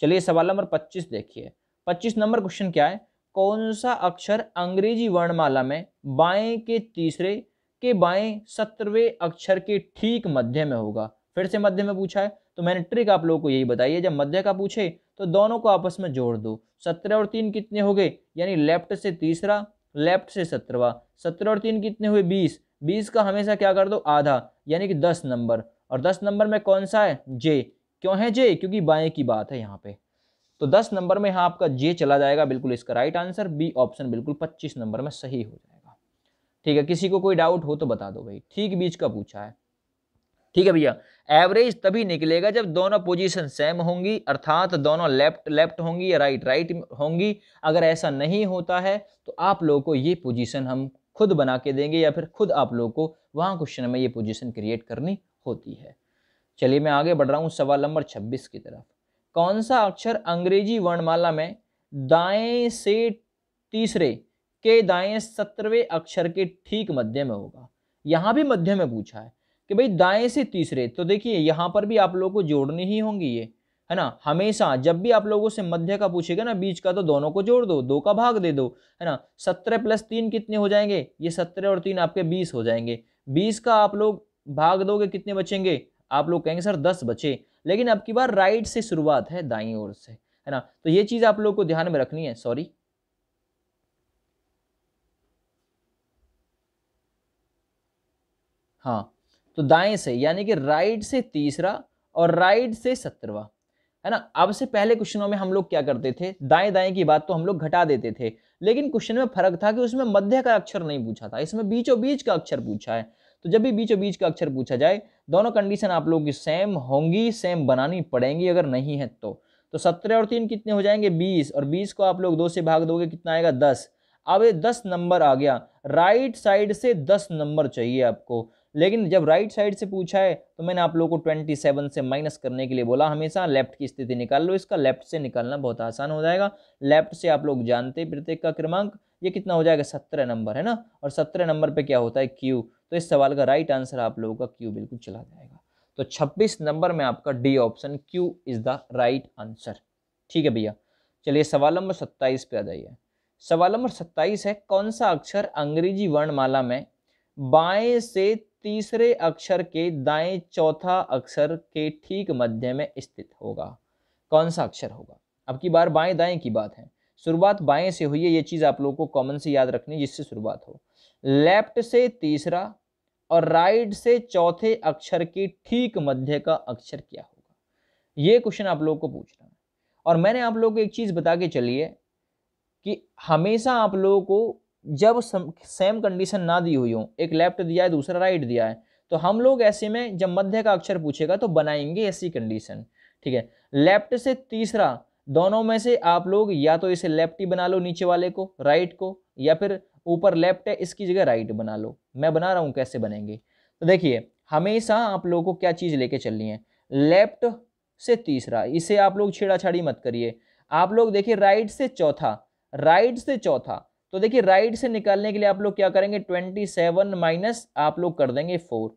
चलिए सवाल नंबर पच्चीस देखिए पच्चीस नंबर क्वेश्चन क्या है कौन सा अक्षर अंग्रेजी वर्णमाला में बाएँ के तीसरे के बाएं सत्रहवें अक्षर के ठीक मध्य में होगा फिर से मध्य में पूछा है तो मैंने ट्रिक आप लोगों को यही बताई है जब मध्य का पूछे तो दोनों को आपस में जोड़ दो सत्रह और तीन कितने हो गए यानी लेफ्ट से तीसरा लेफ्ट से सत्रहवा सत्रह और तीन कितने हुए बीस बीस का हमेशा क्या कर दो आधा यानी कि दस नंबर और दस नंबर में कौन सा है जे क्यों है जे क्योंकि बाएं की बात है यहाँ पे तो दस नंबर में यहाँ आपका जे चला जाएगा बिल्कुल इसका राइट आंसर बी ऑप्शन बिल्कुल पच्चीस नंबर में सही हो जाएगा ठीक है किसी को कोई डाउट हो तो बता दो भाई ठीक बीच का पूछा है ठीक है भैया एवरेज तभी निकलेगा जब दोनों पोजीशन सेम होंगी अर्थात दोनों लेफ्ट लेफ्ट होंगी या राइट राइट होंगी अगर ऐसा नहीं होता है तो आप लोगों को ये पोजीशन हम खुद बना के देंगे या फिर खुद आप लोगों को वहाँ क्वेश्चन में ये पोजीशन क्रिएट करनी होती है चलिए मैं आगे बढ़ रहा हूँ सवाल नंबर छब्बीस की तरफ कौन सा अक्षर अंग्रेजी वर्णमाला में दाएँ से तीसरे के दाएँ सत्रहवें अक्षर के ठीक मध्य में होगा यहाँ भी मध्य में पूछा है कि भाई दाएं से तीसरे तो देखिए यहाँ पर भी आप लोगों को जोड़नी ही होंगी ये है ना हमेशा जब भी आप लोगों से मध्य का पूछेगा ना बीच का तो दोनों को जोड़ दो दो का भाग दे दो है ना सत्रह प्लस तीन कितने हो जाएंगे ये सत्रह और तीन आपके बीस हो जाएंगे बीस का आप लोग भाग दोगे कितने बचेंगे आप लोग कहेंगे सर दस बचे लेकिन अब बार राइट से शुरुआत है दाई ओर से है ना तो ये चीज़ आप लोग को ध्यान में रखनी है सॉरी हाँ तो दाएं से यानी कि राइट से तीसरा और राइट से सत्रवा है ना अब से पहले क्वेश्चनों में हम लोग क्या करते थे दाएं दाएं की बात तो हम लोग घटा देते थे लेकिन क्वेश्चन में फर्क था कि उसमें मध्य का अक्षर नहीं पूछा था इसमें बीचों बीच का अक्षर पूछा है तो जब भी बीचों बीच का अक्षर पूछा जाए दोनों कंडीशन आप लोगों की सेम होंगी सेम बनानी पड़ेंगी अगर नहीं है तो तो सत्रह और तीन कितने हो जाएंगे बीस और बीस को आप लोग दो से भाग दोगे कितना आएगा दस अब ये दस नंबर आ गया राइट साइड से दस नंबर चाहिए आपको लेकिन जब राइट साइड से पूछा है तो मैंने आप लोगों को ट्वेंटी सेवन से माइनस करने के लिए बोला हमेशा लेफ्ट की स्थिति निकाल लो इसका लेफ्ट से निकालना बहुत आसान हो जाएगा लेफ्ट से आप लोग जानते प्रत्येक का क्रमांक ये कितना हो जाएगा सत्रह नंबर है ना और सत्रह नंबर पर क्या होता है क्यू तो इस सवाल का राइट आंसर आप लोगों का क्यू बिल्कुल चला जाएगा तो छब्बीस नंबर में आपका D option Q is the right answer ठीक है भैया चलिए सवाल नंबर सत्ताईस पे आ जाइए सवाल नंबर सत्ताईस है कौन सा अक्षर अंग्रेजी वर्णमाला में बाएं से तीसरे अक्षर के दाएं चौथा अक्षर के ठीक मध्य में स्थित होगा कौन सा अक्षर होगा अब की बार बाएं दाएं की बात है शुरुआत बाएं से हुई है ये चीज़ आप लोगों को कॉमन से याद रखनी जिससे शुरुआत हो लेफ्ट से तीसरा और राइट से चौथे अक्षर के ठीक मध्य का अक्षर क्या होगा ये क्वेश्चन आप लोगों को पूछना है और मैंने आप लोगों को एक चीज़ बता के चलिए कि हमेशा आप लोगों को जब सेम कंडीशन ना दी हुई हो एक लेफ्ट दिया है दूसरा राइट दिया है तो हम लोग ऐसे में जब मध्य का अक्षर पूछेगा तो बनाएंगे ऐसी कंडीशन ठीक है लेफ्ट से तीसरा दोनों में से आप लोग या तो इसे लेफ्ट ही बना लो नीचे वाले को राइट को या फिर ऊपर लेफ्ट है इसकी जगह राइट बना लो मैं बना रहा हूँ कैसे बनेंगे तो देखिए हमेशा आप लोगों को क्या चीज़ लेके चलनी है लेफ्ट से तीसरा इसे आप लोग छेड़ा छाड़ी मत करिए आप लोग देखिए राइट से चौथा राइट से चौथा तो देखिए राइट से निकालने के लिए आप लोग क्या करेंगे ट्वेंटी सेवन माइनस आप लोग कर देंगे फोर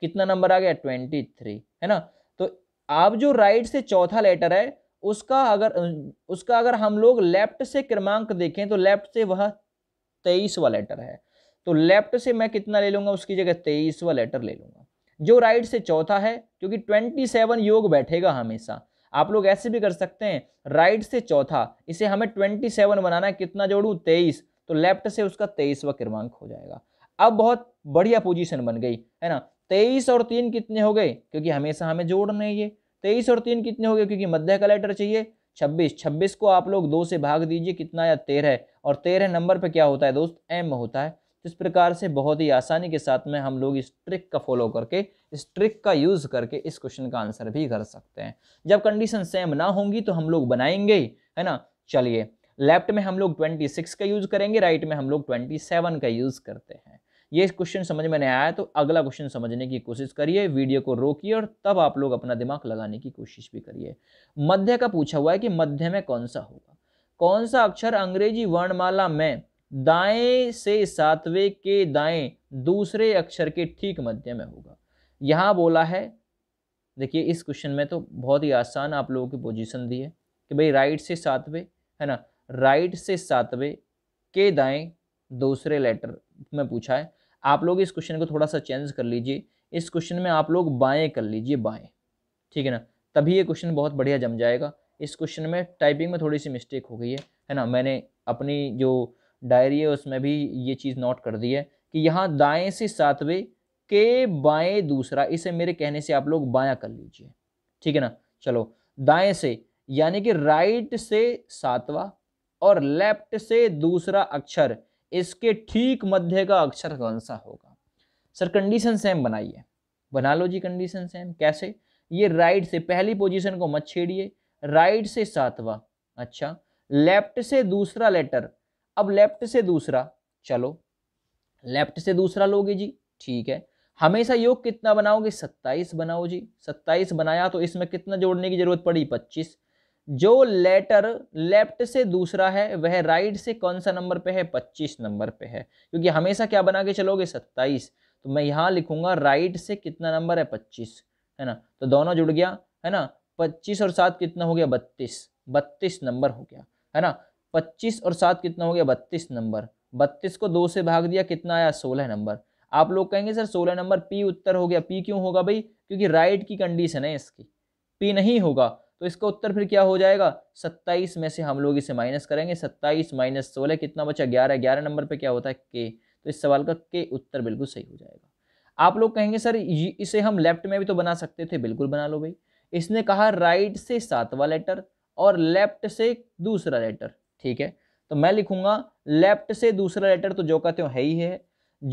कितना नंबर आ गया ट्वेंटी थ्री है ना तो आप जो राइट से चौथा लेटर है उसका अगर उसका अगर हम लोग लेफ्ट से क्रमांक देखें तो लेफ्ट से वह तेईसवा लेटर है तो लेफ्ट से मैं कितना ले लूँगा उसकी जगह तेईसवा लेटर ले लूँगा जो राइट से चौथा है क्योंकि ट्वेंटी सेवन योग बैठेगा हमेशा आप लोग ऐसे भी कर सकते हैं राइट से चौथा इसे हमें ट्वेंटी सेवन बनाना है कितना जोड़ू तेईस तो लेफ्ट से उसका तेईसवा क्रमांक हो जाएगा अब बहुत बढ़िया पोजीशन बन गई है ना तेईस और तीन कितने हो गए क्योंकि हमेशा हमें जोड़ना है ये तेईस और तीन कितने हो गए क्योंकि मध्य का लेटर चाहिए छब्बीस छब्बीस को आप लोग दो से भाग दीजिए कितना या तेरह और तेरह नंबर पर क्या होता है दोस्त एम होता है इस प्रकार से बहुत ही आसानी के साथ में हम लोग इस ट्रिक का फॉलो करके इस ट्रिक का यूज़ करके इस क्वेश्चन का आंसर भी कर सकते हैं जब कंडीशन सेम ना होंगी तो हम लोग बनाएंगे है ना चलिए लेफ्ट में हम लोग 26 का यूज करेंगे राइट में हम लोग 27 का यूज करते हैं ये क्वेश्चन समझ में नहीं आया तो अगला क्वेश्चन समझने की कोशिश करिए वीडियो को रोकिए और तब आप लोग अपना दिमाग लगाने की कोशिश भी करिए मध्य का पूछा हुआ है कि मध्य में कौन सा होगा कौन सा अक्षर अंग्रेजी वर्णमाला में दाएं से सातवें के दाएं दूसरे अक्षर के ठीक मध्य में होगा यहाँ बोला है देखिए इस क्वेश्चन में तो बहुत ही आसान आप लोगों की पोजिशन दी है कि भाई राइट से सातवें है ना राइट से सातवें के दाएं दूसरे लेटर में पूछा है आप लोग इस क्वेश्चन को थोड़ा सा चेंज कर लीजिए इस क्वेश्चन में आप लोग बाएं कर लीजिए बाएं ठीक है ना तभी ये क्वेश्चन बहुत बढ़िया जम जाएगा इस क्वेश्चन में टाइपिंग में थोड़ी सी मिस्टेक हो गई है है ना मैंने अपनी जो डायरी है उसमें भी ये चीज़ नोट कर दी है कि यहाँ दाएँ से सातवें के बाएँ दूसरा इसे मेरे कहने से आप लोग बाया कर लीजिए ठीक है ना चलो दाएँ से यानी कि राइट से सातवा और लेफ्ट से दूसरा अक्षर इसके ठीक मध्य का अक्षर कौन सा होगा सर कंडीशन सेम बनाइए बना लो जी कंडीशन सेम कैसे ये राइट से पहली पोजीशन को मत छेड़िए राइट से सातवा अच्छा लेफ्ट से दूसरा लेटर अब लेफ्ट से दूसरा चलो लेफ्ट से दूसरा लोगे जी ठीक है हमेशा योग कितना बनाओगे सत्ताईस बनाओ जी सत्ताईस बनाया तो इसमें कितना जोड़ने की जरूरत पड़ी पच्चीस जो लेटर लेफ्ट से दूसरा है वह राइट से कौन सा नंबर पे है पच्चीस नंबर पे है क्योंकि हमेशा क्या बना के चलोगे सत्ताईस तो मैं यहाँ लिखूंगा राइट से कितना नंबर है पच्चीस है ना तो दोनों जुड़ गया है ना पच्चीस और सात कितना हो गया बत्तीस बत्तीस नंबर हो गया है ना पच्चीस और सात कितना हो गया बत्तीस नंबर बत्तीस को दो से भाग दिया कितना आया सोलह नंबर आप लोग कहेंगे सर सोलह नंबर पी उत्तर हो गया पी क्यों होगा भाई क्योंकि राइट की कंडीशन है इसकी पी नहीं होगा तो इसका उत्तर फिर क्या हो जाएगा सत्ताईस में से हम लोग इसे माइनस करेंगे सत्ताईस माइनस सोलह कितना बचा ग्यारह ग्यारह नंबर पर क्या होता है के तो इस सवाल का के उत्तर बिल्कुल सही हो जाएगा आप लोग कहेंगे सर इसे हम लेफ्ट में भी तो बना सकते थे बिल्कुल बना लो भाई इसने कहा राइट से सातवा लेटर और लेफ्ट से दूसरा लेटर ठीक है तो मैं लिखूंगा लेफ्ट से दूसरा लेटर तो जो कहते हो है ही है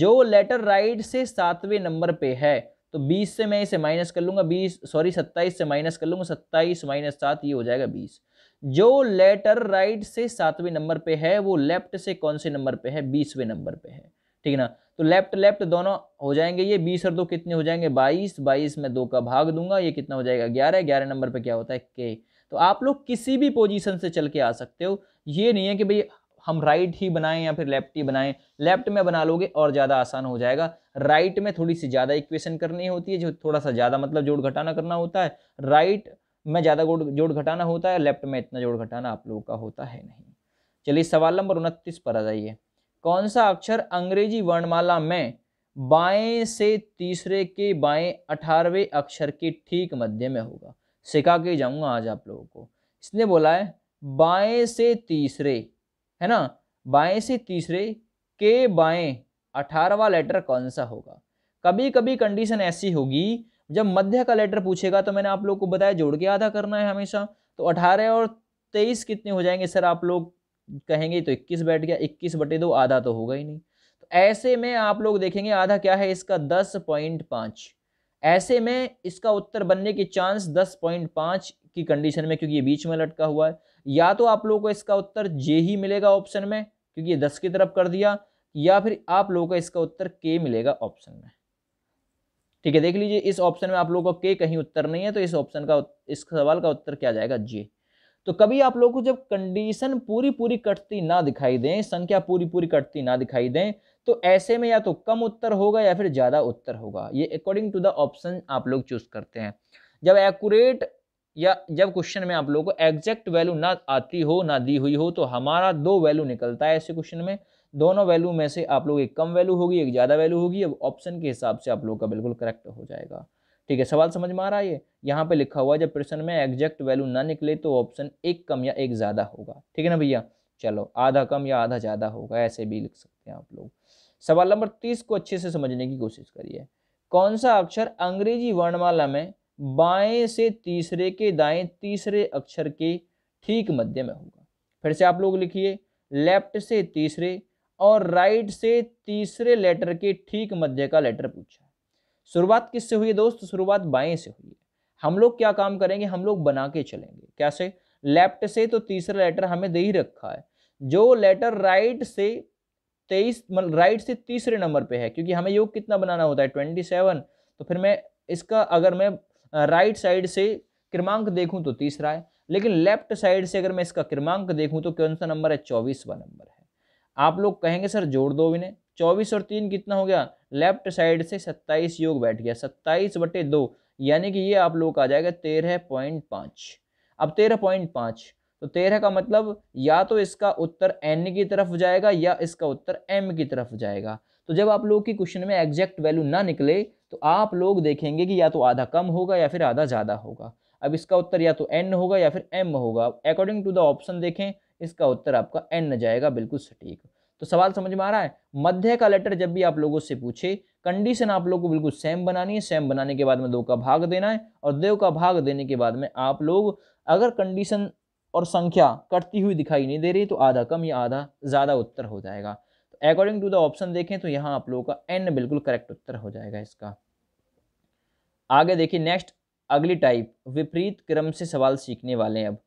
जो लेटर राइट से सातवें नंबर पे है तो 20 से मैं इसे माइनस कर लूँगा 20 सॉरी 27 से माइनस कर लूँगा 27 माइनस सात ये हो जाएगा 20 जो लेटर राइट से सातवें नंबर पे है वो लेफ्ट से कौन से नंबर पे है बीसवें नंबर पे है ठीक है ना तो लेफ्ट लेफ्ट दोनों हो जाएंगे ये बीस और दो कितने हो जाएंगे बाईस बाईस में दो का भाग दूंगा ये कितना हो जाएगा ग्यारह ग्यारह नंबर पर क्या होता है के तो आप लोग किसी भी पोजिशन से चल के आ सकते हो ये नहीं है कि भाई हम राइट ही बनाएं या फिर लेफ्ट ही बनाएं लेफ्ट में बना लोगे और ज़्यादा आसान हो जाएगा राइट में थोड़ी सी ज़्यादा इक्वेशन करनी होती है जो थोड़ा सा ज़्यादा मतलब जोड़ घटाना करना होता है राइट में ज़्यादा जोड़ घटाना होता है लेफ्ट में इतना जोड़ घटाना आप लोगों का होता है नहीं चलिए सवाल नंबर उनतीस पर आ जाइए कौन सा अक्षर अंग्रेजी वर्णमाला में बाएं से तीसरे के बाएं अठारहवें अक्षर के ठीक मध्य में होगा सिखा के जाऊंगा आज आप लोगों को इसने बोला है बाएं से तीसरे है ना बाएं से तीसरे के बाएं अठारहवा लेटर कौन सा होगा कभी कभी कंडीशन ऐसी होगी जब मध्य का लेटर पूछेगा तो मैंने आप लोग को बताया जोड़ के आधा करना है हमेशा तो अठारह और तेईस कितने हो जाएंगे सर आप लोग कहेंगे तो इक्कीस बैठ गया इक्कीस बटे दो आधा तो होगा ही नहीं तो ऐसे में आप लोग देखेंगे आधा क्या है इसका दस पॉइंट पाँच ऐसे में इसका उत्तर बनने के चांस दस पॉइंट पाँच की कंडीशन में क्योंकि ये बीच में लटका हुआ है या तो आप लोगों को इसका उत्तर जे ही मिलेगा ऑप्शन में क्योंकि ये दस की तरफ कर दिया या फिर आप लोगों को इसका उत्तर के मिलेगा ऑप्शन में ठीक है देख लीजिए इस ऑप्शन में आप लोगों को के कहीं उत्तर नहीं है तो इस ऑप्शन का इस सवाल का उत्तर क्या जाएगा जे तो कभी आप लोगों को जब कंडीशन पूरी पूरी कटती ना दिखाई दें संख्या पूरी पूरी कटती ना दिखाई दें तो ऐसे में या तो कम उत्तर होगा या फिर ज़्यादा उत्तर होगा ये अकॉर्डिंग टू द ऑप्शन आप लोग चूज करते हैं जब एक्यूरेट या जब क्वेश्चन में आप लोगों को एग्जैक्ट वैल्यू ना आती हो ना दी हुई हो तो हमारा दो वैल्यू निकलता है ऐसे क्वेश्चन में दोनों वैल्यू में से आप लोग एक कम वैल्यू होगी एक ज़्यादा वैल्यू होगी अब ऑप्शन के हिसाब से आप लोगों का बिल्कुल करेक्ट हो जाएगा ठीक है सवाल समझ में आ रहा है ये यहाँ पे लिखा हुआ है जब प्रश्न में एग्जैक्ट वैल्यू ना निकले तो ऑप्शन एक कम या एक ज़्यादा होगा ठीक है ना भैया चलो आधा कम या आधा ज़्यादा होगा ऐसे भी लिख सकते हैं आप लोग सवाल नंबर तीस को अच्छे से समझने की कोशिश करिए कौन सा अक्षर अंग्रेजी वर्णमाला में बाएं से तीसरे के दाएं तीसरे अक्षर के ठीक मध्य में होगा फिर से आप लोग लिखिए लेफ्ट से तीसरे और राइट से तीसरे लेटर के ठीक मध्य का लेटर पूछा शुरुआत किससे हुई है दोस्त शुरुआत बाएं से हुई है हम लोग क्या काम करेंगे हम लोग बना के चलेंगे कैसे लेफ्ट से तो तीसरा लेटर हमें दे ही रखा है जो लेटर राइट से तेईस मतलब राइट से तीसरे नंबर पे है क्योंकि हमें योग कितना बनाना होता है ट्वेंटी सेवन तो फिर मैं इसका अगर मैं राइट साइड से क्रमांक देखूं तो तीसरा है लेकिन लेफ्ट साइड से अगर मैं इसका क्रमांक देखूं तो कौन सा नंबर है चौबीसवा नंबर है आप लोग कहेंगे सर जोड़ दो इन्हें चौबीस और तीन कितना हो गया लेफ्ट साइड से सत्ताईस योग बैठ गया सत्ताईस बटे दो यानी कि ये आप लोग का आ जाएगा तेरह पॉइंट पाँच अब तेरह पॉइंट पाँच तो तेरह का मतलब या तो इसका उत्तर एन की तरफ जाएगा या इसका उत्तर एम की तरफ जाएगा तो जब आप लोग की क्वेश्चन में एग्जैक्ट वैल्यू ना निकले तो आप लोग देखेंगे कि या तो आधा कम होगा या फिर आधा ज़्यादा होगा अब इसका उत्तर या तो एन होगा या फिर एम होगा अकॉर्डिंग टू द ऑप्शन देखें इसका उत्तर आपका एन जाएगा बिल्कुल सटीक तो सवाल समझ में आ रहा है मध्य का लेटर जब भी आप लोगों से पूछे कंडीशन आप लोगों को बिल्कुल सेम बनानी है सेम बनाने के बाद में दो का भाग देना है और देव का भाग देने के बाद में आप लोग अगर कंडीशन और संख्या कटती हुई दिखाई नहीं दे रही तो आधा कम या आधा ज़्यादा उत्तर हो जाएगा अकॉर्डिंग टू द ऑप्शन देखें तो यहाँ आप लोगों का एन बिल्कुल करेक्ट उत्तर हो जाएगा इसका आगे देखिए नेक्स्ट अगली टाइप विपरीत क्रम से सवाल सीखने वाले हैं अब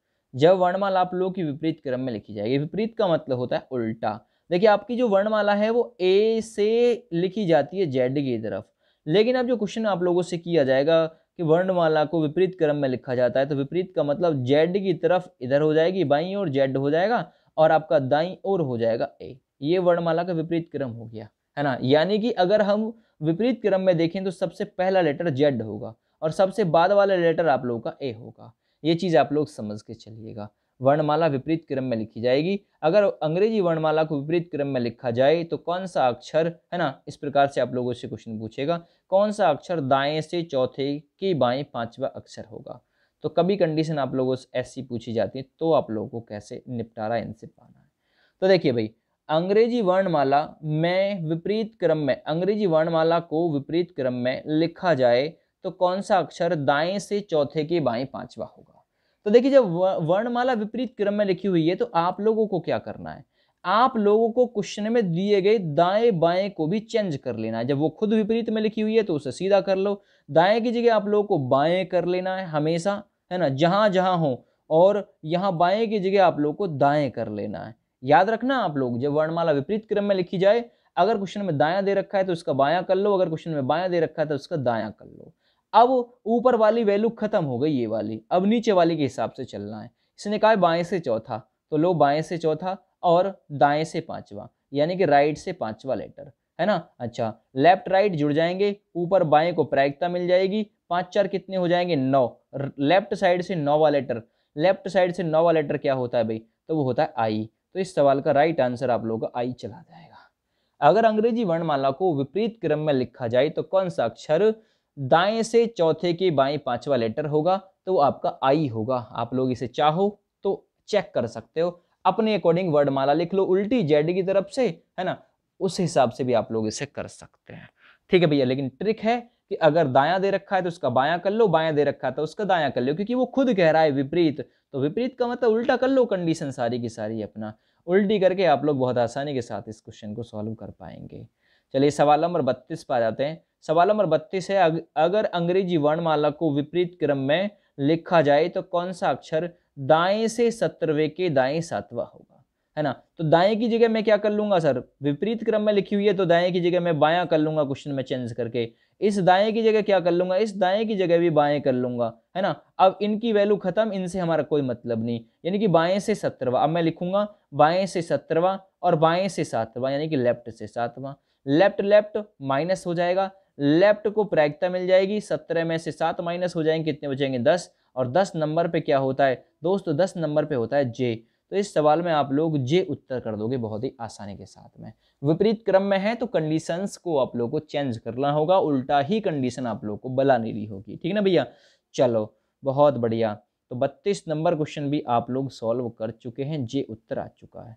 जब वर्णमाला आप लोगों की विपरीत क्रम में लिखी जाएगी विपरीत का मतलब होता है उल्टा देखिए आपकी जो वर्णमाला है वो ए से लिखी जाती है जेड की तरफ लेकिन अब जो क्वेश्चन आप लोगों से किया जाएगा कि वर्णमाला को विपरीत क्रम में लिखा जाता है तो विपरीत का मतलब जेड की तरफ इधर हो जाएगी बाई और जेड हो जाएगा और आपका दाई और हो जाएगा ए ये वर्णमाला का विपरीत क्रम हो गया है ना यानी कि अगर हम विपरीत क्रम में देखें तो सबसे पहला लेटर जेड होगा और सबसे बाद वाला लेटर आप लोगों का ए होगा ये चीज़ आप लोग समझ के चलिएगा वर्णमाला विपरीत क्रम में लिखी जाएगी अगर अंग्रेजी वर्णमाला को विपरीत क्रम में लिखा जाए तो कौन सा अक्षर है ना इस प्रकार से आप लोगों से क्वेश्चन पूछेगा कौन सा अक्षर दाएं से चौथे के बाएं पांचवा अक्षर होगा तो कभी कंडीशन आप लोगों से ऐसी पूछी जाती है तो आप लोगों को कैसे निपटारा इनसे पाना है तो देखिए भाई अंग्रेजी वर्णमाला में विपरीत क्रम में अंग्रेजी वर्णमाला को विपरीत क्रम में लिखा जाए तो कौन सा अक्षर दाएं से चौथे के बाएं पांचवा होगा तो देखिए जब वर्णमाला विपरीत क्रम में लिखी हुई है तो आप लोगों को क्या करना है आप लोगों को क्वेश्चन में दिए गए दाएं बाएं को भी चेंज कर लेना है जब वो खुद विपरीत में लिखी हुई है तो उसे सीधा कर लो दाएं की जगह आप लोगों को बाएं कर लेना है हमेशा है ना जहां जहां हो और यहाँ बाएं की जगह आप लोगों को दाएं कर लेना है याद रखना आप लोग जब वर्णमाला विपरीत क्रम में लिखी जाए अगर क्वेश्चन में दाया दे रखा है तो उसका बाया कर लो अगर क्वेश्चन में बाया दे रखा है तो उसका दाया कर लो अब ऊपर वाली वैल्यू खत्म हो गई ये वाली अब नीचे वाली के हिसाब से चलना है इसने कहा बाएं से चौथा तो लो बाएं से चौथा और दाएं से पांचवा यानी कि राइट से पांचवा लेटर है ना अच्छा लेफ्ट राइट जुड़ जाएंगे ऊपर बाएं को प्रायिकता मिल जाएगी पांच चार कितने हो जाएंगे नौ लेफ्ट साइड से नौवा लेटर लेफ्ट साइड से नौवा लेटर क्या होता है भाई तो वो होता है आई तो इस सवाल का राइट आंसर आप लोगों का आई चला जाएगा अगर अंग्रेजी वर्णमाला को विपरीत क्रम में लिखा जाए तो कौन सा अक्षर दाएं से चौथे के बाएं पांचवा लेटर होगा तो आपका आई होगा आप लोग इसे चाहो तो चेक कर सकते हो अपने अकॉर्डिंग वर्णमाला लिख लो उल्टी जेड की तरफ से है ना उस हिसाब से भी आप लोग इसे कर सकते हैं ठीक है भैया लेकिन ट्रिक है कि अगर दाया दे रखा है तो उसका बायां कर लो बायां दे रखा है तो उसका दाया कर लो क्योंकि वो खुद कह रहा है विपरीत तो विपरीत का मतलब उल्टा कर लो कंडीशन सारी की सारी अपना उल्टी करके आप लोग बहुत आसानी के साथ इस क्वेश्चन को सॉल्व कर पाएंगे चलिए सवाल नंबर बत्तीस पर आ जाते हैं सवाल नंबर बत्तीस है अग, अगर अंग्रेजी वर्णमाला को विपरीत क्रम में लिखा जाए तो कौन सा अक्षर दाएं से सत्रवे के दाएं सातवा होगा है ना तो दाएं की जगह मैं क्या कर लूंगा सर विपरीत क्रम में लिखी हुई है तो दाएं की जगह मैं बायां कर लूंगा क्वेश्चन में चेंज करके इस दाएं की जगह क्या कर लूंगा इस दाएं की जगह भी बाएं कर लूंगा है ना अब इनकी वैल्यू ख़त्म इनसे हमारा कोई मतलब नहीं यानी कि बाएं से सत्रवा अब मैं लिखूंगा बाएं से सत्रवा और बाएं से सातवा यानी कि लेफ्ट से सातवा लेफ्ट लेफ्ट माइनस हो जाएगा लेफ्ट को प्रायिकता मिल जाएगी सत्रह में से सात माइनस हो जाएंगे कितने बचेंगे दस और दस नंबर पे क्या होता है दोस्तों दस नंबर पे होता है जे तो इस सवाल में आप लोग जे उत्तर कर दोगे बहुत ही आसानी के साथ में विपरीत क्रम में है तो कंडीशंस को आप लोग को चेंज करना होगा उल्टा ही कंडीशन आप लोग को बलानी रही होगी ठीक है ना भैया चलो बहुत बढ़िया तो 32 नंबर क्वेश्चन भी आप लोग सॉल्व कर चुके हैं जे उत्तर आ चुका है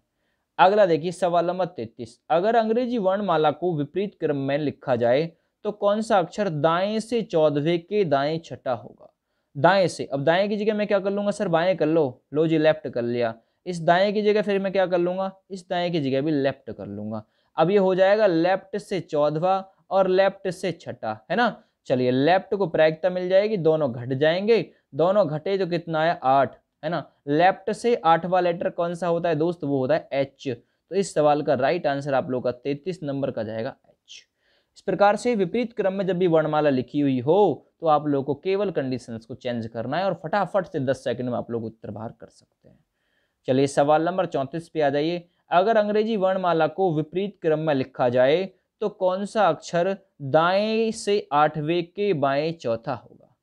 अगला देखिए सवाल नंबर तैतीस अगर अंग्रेजी वर्णमाला को विपरीत क्रम में लिखा जाए तो कौन सा अक्षर दाएं से चौदहवें के दाएं छठा होगा दाएं से अब दाएं की जगह मैं क्या कर लूंगा सर बाएं कर लो लो जी लेफ्ट कर लिया इस दाएं की जगह फिर मैं क्या कर लूँगा इस दाएं की जगह भी लेफ्ट कर लूँगा अब ये हो जाएगा लेफ्ट से चौदवा और लेफ्ट से छठा है ना चलिए लेफ्ट को प्रायिकता मिल जाएगी दोनों घट जाएंगे दोनों घटे तो कितना आया आठ है ना लेफ्ट से आठवा लेटर कौन सा होता है दोस्त वो होता है एच तो इस सवाल का राइट आंसर आप लोग का तैतीस नंबर का जाएगा एच इस प्रकार से विपरीत क्रम में जब भी वर्णमाला लिखी हुई हो तो आप लोगों को केवल कंडीशंस को चेंज करना है और फटाफट से दस सेकंड में आप लोग उत्तर बाहर कर सकते हैं चलिए सवाल नंबर चौंतीस पे आ जाइए अगर अंग्रेजी वर्णमाला को विपरीत क्रम में लिखा जाए तो कौन सा अक्षर दाएं से आठवें के बाएं चौथा होगा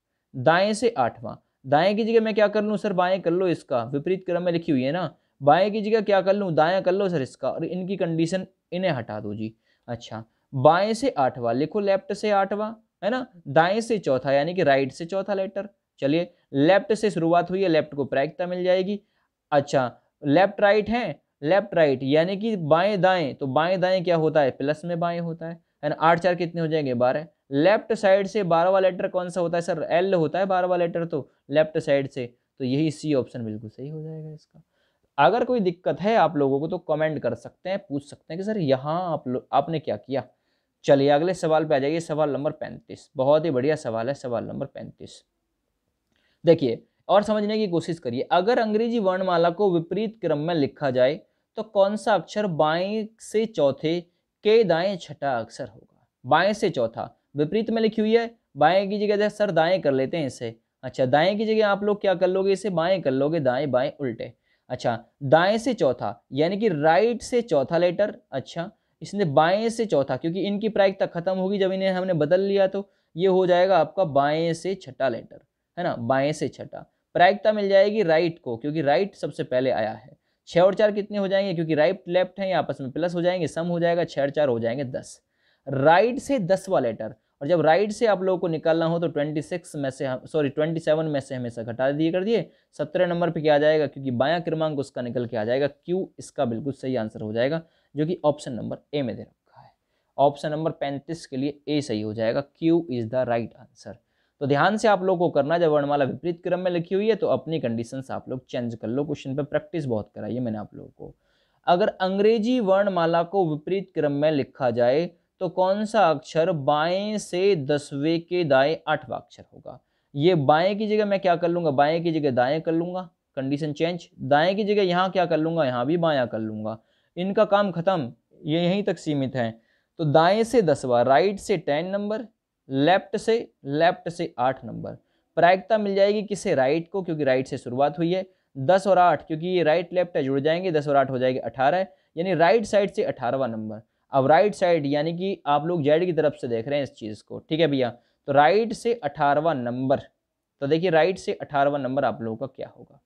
दाएं से आठवां दाएं की जगह मैं क्या कर लूँ सर बाएं कर लो इसका विपरीत क्रम में लिखी हुई है ना बाएं की जगह क्या कर लूँ दाया कर लो सर इसका और इनकी कंडीशन इन्हें हटा दो जी अच्छा बाएं से आठवां लिखो लेफ्ट से आठवां है ना दाएं से चौथा यानी कि राइट से चौथा लेटर चलिए लेफ्ट से शुरुआत हुई है लेफ्ट को प्रायिकता मिल जाएगी अच्छा लेफ्ट राइट है लेफ्ट राइट यानी कि बाएं दाएं तो बाएं दाएं क्या होता है प्लस में बाएं होता है एंड आठ चार कितने हो जाएंगे बारह लेफ्ट साइड से बारहवा लेटर कौन सा होता है सर एल होता है बारहवा लेटर तो लेफ्ट साइड से तो यही सी ऑप्शन बिल्कुल सही हो जाएगा इसका अगर कोई दिक्कत है आप लोगों को तो कमेंट कर सकते हैं पूछ सकते हैं कि सर यहाँ आप लोग आपने क्या किया चलिए अगले सवाल पे आ जाइए सवाल नंबर पैंतीस बहुत ही बढ़िया सवाल है सवाल नंबर पैंतीस देखिए और समझने की कोशिश करिए अगर अंग्रेजी वर्णमाला को विपरीत क्रम में लिखा जाए तो कौन सा अक्षर बाएं से चौथे के दाएं छठा अक्षर होगा बाएं से चौथा विपरीत में लिखी हुई है बाएं की जगह सर दाएं कर लेते हैं इसे अच्छा दाएं की जगह आप लोग क्या कर लोगे इसे बाएं कर लोगे दाएं बाएं उल्टे अच्छा दाएं से चौथा यानी कि राइट से चौथा लेटर अच्छा इसने बाएं से चौथा क्योंकि इनकी प्रायिकता खत्म होगी जब इन्हें हमने बदल लिया तो ये हो जाएगा आपका बाएं से छठा लेटर है ना बाएं से छठा प्रायिकता मिल जाएगी राइट को क्योंकि राइट सबसे पहले आया है छः और चार कितने हो जाएंगे क्योंकि राइट लेफ्ट है आपस में प्लस हो जाएंगे सम हो जाएगा छः और चार हो जाएंगे दस राइट से दसवा लेटर और जब राइट से आप लोगों को निकालना हो तो ट्वेंटी सिक्स में से सॉरी ट्वेंटी सेवन में से हमेशा घटा दिए कर दिए सत्रह नंबर पे क्या आ जाएगा क्योंकि बायां क्रमांक उसका निकल के आ जाएगा क्यू इसका बिल्कुल सही आंसर हो जाएगा जो कि ऑप्शन नंबर ए में दे रखा है ऑप्शन नंबर पैंतीस के लिए ए सही हो जाएगा Q is the right answer तो ध्यान से आप लोग को करना जब वर्णमाला विपरीत क्रम में लिखी हुई है तो अपनी कंडीशन आप लोग चेंज कर लो क्वेश्चन पर प्रैक्टिस बहुत कराई है मैंने आप लोगों को अगर अंग्रेजी वर्णमाला को विपरीत क्रम में लिखा जाए तो कौन सा अक्षर बाएं से दसवें के दाएं आठवा अक्षर होगा ये बाएं की जगह मैं क्या कर लूंगा बाएं की जगह दाएं कर लूंगा कंडीशन चेंज दाएं की जगह यहाँ क्या कर लूंगा यहाँ भी बाया कर लूंगा इनका काम खत्म ये यहीं तक सीमित है तो दाएं से दसवा राइट से टेन नंबर लेफ्ट से लेफ्ट से आठ नंबर प्रायिकता मिल जाएगी किसे राइट को क्योंकि राइट से शुरुआत हुई है दस और आठ क्योंकि ये राइट लेफ्ट है जुड़ जाएंगे दस और आठ हो जाएगी अठारह यानी राइट साइड से अठारहवा नंबर अब राइट साइड यानी कि आप लोग जेड की तरफ से देख रहे हैं इस चीज़ को ठीक है भैया तो राइट से अठारहवा नंबर तो देखिए राइट से अठारहवा नंबर आप लोगों का क्या होगा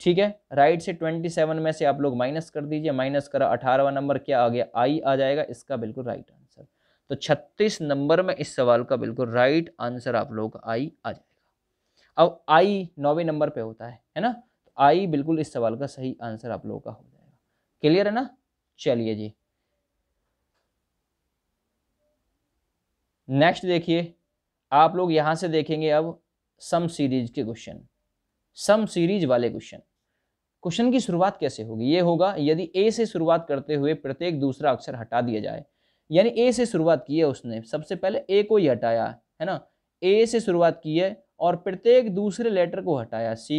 ठीक है राइट से ट्वेंटी सेवन में से आप लोग माइनस कर दीजिए माइनस करा अठारहवा नंबर क्या आ गया आई आ जाएगा इसका बिल्कुल राइट तो 36 नंबर में इस सवाल का बिल्कुल राइट आंसर आप लोग आई आ जाएगा अब आई नौवे नंबर पे होता है है ना तो आई बिल्कुल इस सवाल का सही आंसर आप लोगों का हो जाएगा क्लियर है ना चलिए जी नेक्स्ट देखिए आप लोग यहां से देखेंगे अब सम सीरीज के क्वेश्चन सम सीरीज वाले क्वेश्चन क्वेश्चन की शुरुआत कैसे होगी ये होगा यदि ए से शुरुआत करते हुए प्रत्येक दूसरा अक्षर हटा दिया जाए यानी ए से शुरुआत की है उसने सबसे पहले ए को ही हटाया है ना ए से शुरुआत की है और प्रत्येक दूसरे लेटर को हटाया सी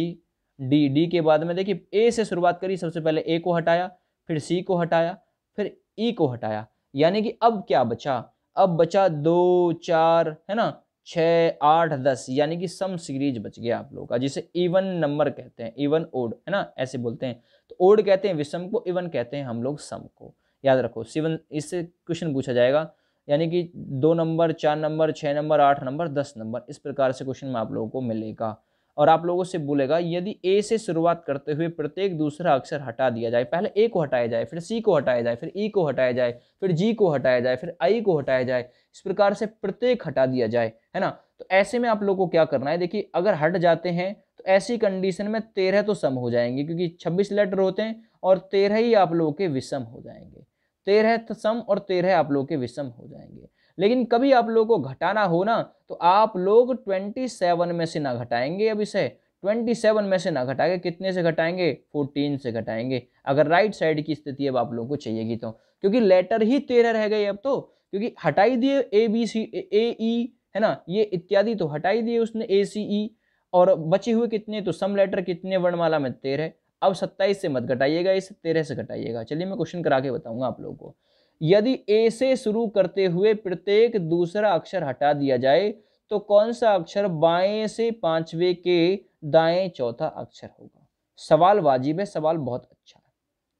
डी डी के बाद में देखिए ए से शुरुआत करी सबसे पहले ए को हटाया फिर सी को हटाया फिर ई e को हटाया यानी कि अब क्या बचा अब बचा दो चार है ना छ आठ दस यानी कि सम सीरीज बच गया आप लोगों का जिसे इवन नंबर कहते हैं इवन ओड है ना ऐसे बोलते हैं तो ओड कहते हैं विषम को इवन कहते हैं हम लोग सम को याद रखो सेवन इससे क्वेश्चन पूछा जाएगा यानी कि दो नंबर चार नंबर छः नंबर आठ नंबर दस नंबर इस प्रकार से क्वेश्चन में आप लोगों को मिलेगा और आप लोगों से बोलेगा यदि ए से शुरुआत करते हुए प्रत्येक दूसरा अक्षर हटा दिया जाए पहले ए को हटाया जाए फिर सी को हटाया जाए फिर ई e को हटाया जाए फिर जी को हटाया जाए फिर आई को हटाया जाए इस प्रकार से प्रत्येक हटा दिया जाए है ना तो ऐसे में आप लोगों को क्या करना है देखिए अगर हट जाते हैं तो ऐसी कंडीशन में तेरह तो सम हो जाएंगे क्योंकि छब्बीस लेटर होते हैं और तेरह ही आप लोगों के विषम हो जाएंगे तेरह सम और तेरह आप लोगों के विषम हो जाएंगे लेकिन कभी आप लोगों को घटाना हो ना तो आप लोग ट्वेंटी सेवन में से ना घटाएंगे अब इसे ट्वेंटी सेवन में से ना घटाएंगे कितने से घटाएंगे फोर्टीन से घटाएंगे अगर राइट साइड की स्थिति अब आप लोगों को चाहिएगी तो क्योंकि लेटर ही तेरह रह गए अब तो क्योंकि हटाई दिए ए बी सी ए ई है ना ये इत्यादि तो हटाई दिए उसने ए सी ई और बचे हुए कितने तो सम लेटर कितने वर्णमाला में तेरह अब सत्ताईस से मत घटाइएगा इसे तेरह से घटाइएगा चलिए मैं क्वेश्चन करा के बताऊंगा आप लोगों को यदि ए से शुरू करते हुए प्रत्येक दूसरा अक्षर हटा दिया जाए तो कौन सा अक्षर बाएं से पांचवे के दाएं चौथा अक्षर होगा सवाल वाजिब है सवाल बहुत अच्छा है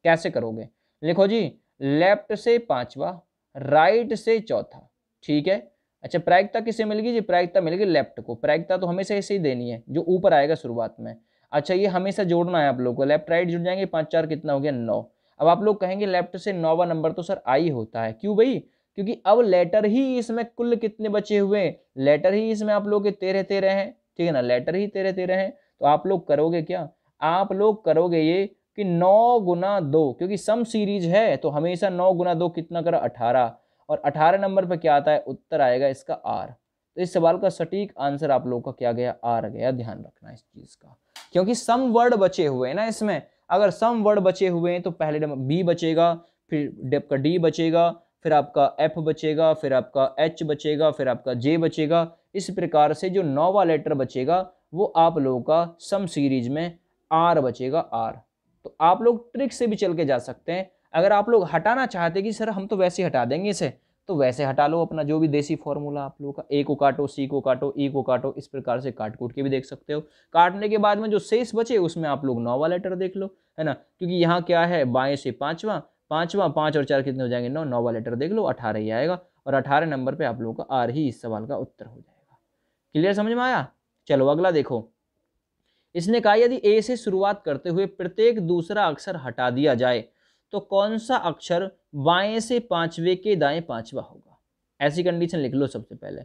कैसे करोगे लिखो जी लेफ्ट से पांचवा राइट से चौथा ठीक है अच्छा प्रायिकता किसे मिल जी प्रायिकता मिलेगी लेफ्ट को प्रायिकता तो हमेशा ऐसे ही देनी है जो ऊपर आएगा शुरुआत में अच्छा ये हमेशा जोड़ना है आप लोग को लेफ्ट राइट जुड़ जाएंगे पाँच चार कितना हो गया नौ अब आप लोग कहेंगे लेफ्ट से नौवा नंबर तो सर आई होता है क्यों भाई क्योंकि अब लेटर ही इसमें कुल कितने बचे हुए लेटर ही इसमें आप लोग के तेरह तेरह हैं ठीक है ना लेटर ही तेरह तेरह हैं तो आप लोग करोगे क्या आप लोग करोगे ये कि नौ गुना दो क्योंकि सम सीरीज है तो हमेशा नौ गुना दो कितना करा अठारह और अठारह नंबर पर क्या आता है उत्तर आएगा इसका आर तो इस सवाल का सटीक आंसर आप लोगों का क्या गया आर गया ध्यान रखना इस चीज़ का क्योंकि सम वर्ड बचे हुए हैं ना इसमें अगर सम वर्ड बचे हुए हैं तो पहले बी बचेगा फिर का डी बचेगा फिर आपका एफ बचेगा फिर आपका एच बचेगा फिर आपका जे बचेगा इस प्रकार से जो नौवा लेटर बचेगा वो आप लोगों का सम सीरीज में आर बचेगा आर तो आप लोग ट्रिक से भी चल के जा सकते हैं अगर आप लोग हटाना चाहते कि सर हम तो वैसे ही हटा देंगे इसे तो वैसे हटा लो अपना जो भी देसी फॉर्मूला आप लोगों का ए को काटो सी को काटो ई e को काटो इस प्रकार से काट कूट के भी देख सकते हो काटने के बाद में जो शेष बचे उसमें आप लोग नौवा लेटर देख लो है ना क्योंकि यहाँ क्या है बाएँ से पाँचवा पाँचवा पाँच और चार कितने हो जाएंगे नौ नौवा लेटर देख लो अठारह ही आएगा और अठारह नंबर पर आप लोगों का आर ही इस सवाल का उत्तर हो जाएगा क्लियर समझ में आया चलो अगला देखो इसने कहा यदि ए से शुरुआत करते हुए प्रत्येक दूसरा अक्षर हटा दिया जाए तो कौन सा अक्षर बाएं से पांचवे के दाएं पांचवा होगा ऐसी कंडीशन लिख लो सबसे पहले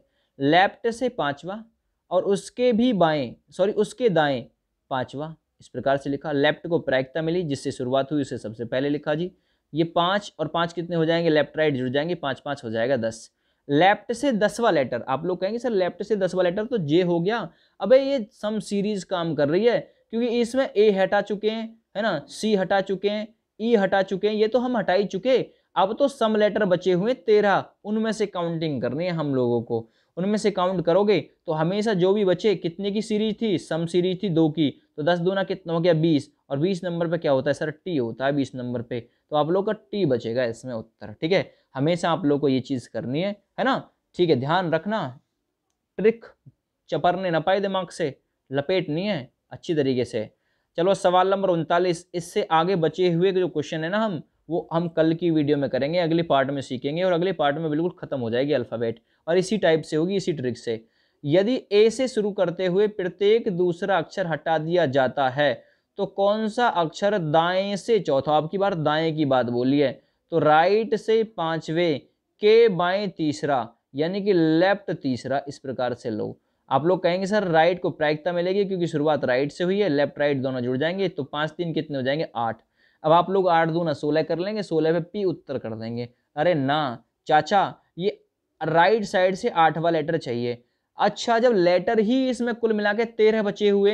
लेफ्ट से पांचवा और उसके भी बाएं सॉरी उसके दाएं पांचवा इस प्रकार से लिखा लेफ्ट को प्रायिकता मिली जिससे शुरुआत हुई उसे सबसे पहले लिखा जी ये पाँच और पाँच कितने हो जाएंगे लेफ्ट राइट जुड़ जाएंगे पाँच पाँच हो जाएगा दस लेफ्ट से दसवा लेटर आप लोग कहेंगे सर लेफ्ट से दसवा लेटर तो जे हो गया अबे ये सम सीरीज काम कर रही है क्योंकि इसमें ए हटा चुके हैं है ना सी हटा चुके हैं ई हटा चुके हैं ये तो हम हटा ही चुके अब तो सम लेटर बचे हुए तेरह उनमें से काउंटिंग करनी है हम लोगों को उनमें से काउंट करोगे तो हमेशा जो भी बचे कितने की सीरीज थी सम सीरीज थी दो की तो दस दूना कितना हो गया बीस और बीस नंबर पे क्या होता है सर टी होता है बीस नंबर पे तो आप लोग का टी बचेगा इसमें उत्तर ठीक है हमेशा आप लोग को ये चीज़ करनी है है ना ठीक है ध्यान रखना ट्रिक चपरने ना पाए दिमाग से लपेटनी है अच्छी तरीके से चलो सवाल नंबर उनतालीस इससे आगे बचे हुए जो क्वेश्चन है ना हम वो हम कल की वीडियो में करेंगे अगले पार्ट में सीखेंगे और अगले पार्ट में बिल्कुल ख़त्म हो जाएगी अल्फ़ाबेट और इसी टाइप से होगी इसी ट्रिक से यदि ए से शुरू करते हुए प्रत्येक दूसरा अक्षर हटा दिया जाता है तो कौन सा अक्षर दाएं से चौथा आपकी बार दाएं की बात बोली है तो राइट से पांचवे के बाएं तीसरा यानी कि लेफ्ट तीसरा इस प्रकार से लो आप लोग कहेंगे सर राइट को प्रायिकता मिलेगी क्योंकि शुरुआत राइट से हुई है लेफ्ट राइट दोनों जुड़ जाएंगे तो पाँच तीन कितने हो जाएंगे आठ अब आप लोग आठ ना सोलह कर लेंगे सोलह पे पी उत्तर कर देंगे अरे ना चाचा ये राइट साइड से आठवां लेटर चाहिए अच्छा जब लेटर ही इसमें कुल मिला के तेरह बचे हुए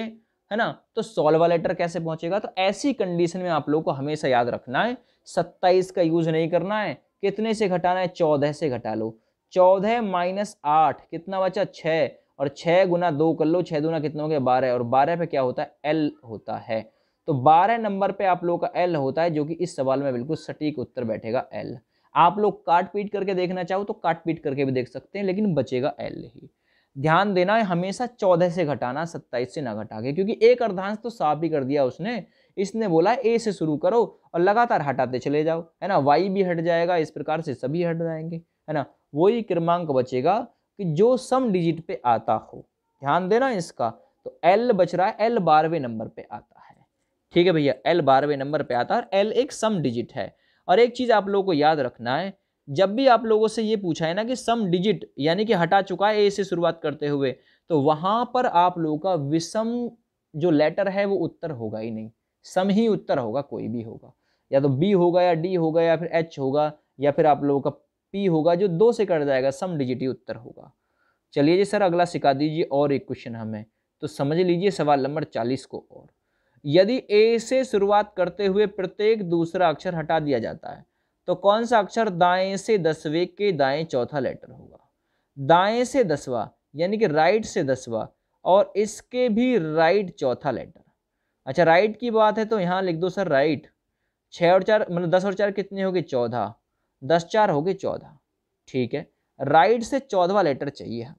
है ना तो सोलवा लेटर कैसे पहुंचेगा तो ऐसी कंडीशन में आप लोग को हमेशा याद रखना है सत्ताईस का यूज नहीं करना है कितने से घटाना है चौदह से घटा लो चौदह माइनस आठ कितना बचा छः और छः गुना दो कर लो छः गुना कितना हो गया बारह और बारह पे क्या होता है एल होता है तो बारह नंबर पे आप लोगों का एल होता है जो कि इस सवाल में बिल्कुल सटीक उत्तर बैठेगा एल आप लोग काट पीट करके देखना चाहो तो काट पीट करके भी देख सकते हैं लेकिन बचेगा एल ही ध्यान देना है हमेशा चौदह से घटाना सत्ताईस से ना घटा के क्योंकि एक अर्धांश तो साफ ही कर दिया उसने इसने बोला ए से शुरू करो और लगातार हटाते चले जाओ है ना वाई भी हट जाएगा इस प्रकार से सभी हट जाएंगे है ना वही क्रमांक बचेगा कि जो सम डिजिट पे आता हो ध्यान देना इसका तो एल बच रहा है एल बारहवें नंबर पे आता है ठीक है भैया एल बारहवें नंबर पे आता है और एल एक सम डिजिट है और एक चीज़ आप लोगों को याद रखना है जब भी आप लोगों से ये पूछा है ना कि सम डिजिट यानी कि हटा चुका है ए से शुरुआत करते हुए तो वहाँ पर आप लोगों का विषम जो लेटर है वो उत्तर होगा ही नहीं सम ही उत्तर होगा कोई भी होगा या तो बी होगा या डी होगा या फिर एच होगा या फिर आप लोगों का पी होगा जो दो से कट जाएगा सम डिजिटी उत्तर होगा चलिए जी सर अगला सिखा दीजिए और एक क्वेश्चन हमें तो समझ लीजिए सवाल नंबर चालीस को और यदि ए से शुरुआत करते हुए प्रत्येक दूसरा अक्षर हटा दिया जाता है तो कौन सा अक्षर दाएं से दसवें के दाएं चौथा लेटर होगा दाएं से दसवा यानी कि राइट से दसवा और इसके भी राइट चौथा लेटर अच्छा राइट की बात है तो यहाँ लिख दो सर राइट छः और चार मतलब दस और चार कितने हो गए चौदह दस चार हो गए चौदह ठीक है राइट से चौदवा लेटर चाहिए हमें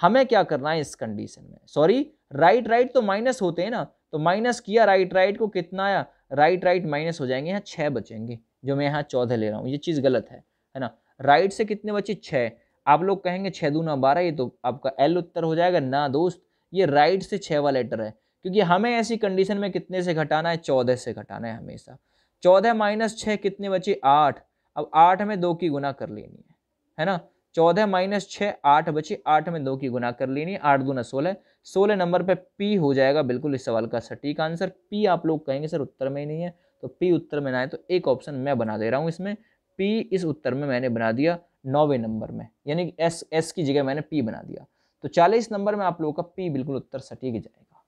हमें क्या करना है इस कंडीशन में सॉरी राइट राइट तो माइनस होते हैं ना तो माइनस किया राइट राइट को कितना आया राइट राइट माइनस हो जाएंगे यहाँ छः बचेंगे जो मैं यहाँ चौदह ले रहा हूँ ये चीज़ गलत है है ना राइट से कितने बचे छः आप लोग कहेंगे छः दूना बारह ये तो आपका एल उत्तर हो जाएगा ना दोस्त ये राइट से छः वाला लेटर है क्योंकि हमें ऐसी कंडीशन में कितने से घटाना है चौदह से घटाना है हमेशा चौदह माइनस छः कितने बचे आठ अब आठ में दो की गुना कर लेनी है है ना चौदह माइनस छः आठ बची आठ में दो की गुना कर लेनी है आठ गुना सोलह सोलह नंबर पे पी हो जाएगा बिल्कुल इस सवाल का सटीक आंसर पी आप लोग कहेंगे सर उत्तर में ही नहीं है तो पी उत्तर में ना है तो एक ऑप्शन मैं बना दे रहा हूँ इसमें पी इस उत्तर में मैंने बना दिया नौवे नंबर में यानी एस एस की जगह मैंने पी बना दिया तो चालीस नंबर में आप लोगों का पी बिल्कुल उत्तर सटीक जाएगा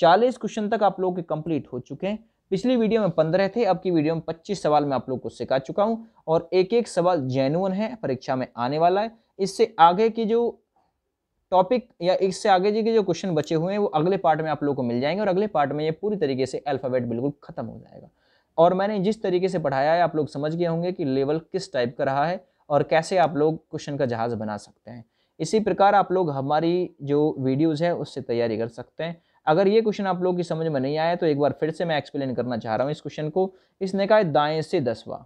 चालीस क्वेश्चन तक आप लोगों के कंप्लीट हो चुके हैं पिछली वीडियो में पंद्रह थे अब की वीडियो में पच्चीस सवाल मैं आप लोग को सिखा चुका हूँ और एक एक सवाल जेनुअन है परीक्षा में आने वाला है इससे आगे की जो टॉपिक या इससे आगे जी के जो क्वेश्चन बचे हुए हैं वो अगले पार्ट में आप लोग को मिल जाएंगे और अगले पार्ट में ये पूरी तरीके से अल्फ़ाबेट बिल्कुल ख़त्म हो जाएगा और मैंने जिस तरीके से पढ़ाया है आप लोग समझ गए होंगे कि लेवल किस टाइप का रहा है और कैसे आप लोग क्वेश्चन का जहाज़ बना सकते हैं इसी प्रकार आप लोग हमारी जो वीडियोज़ है उससे तैयारी कर सकते हैं अगर ये क्वेश्चन आप लोगों की समझ में नहीं आया तो एक बार फिर से मैं एक्सप्लेन करना चाह रहा हूँ इस क्वेश्चन को इसने कहा दाएं से दसवा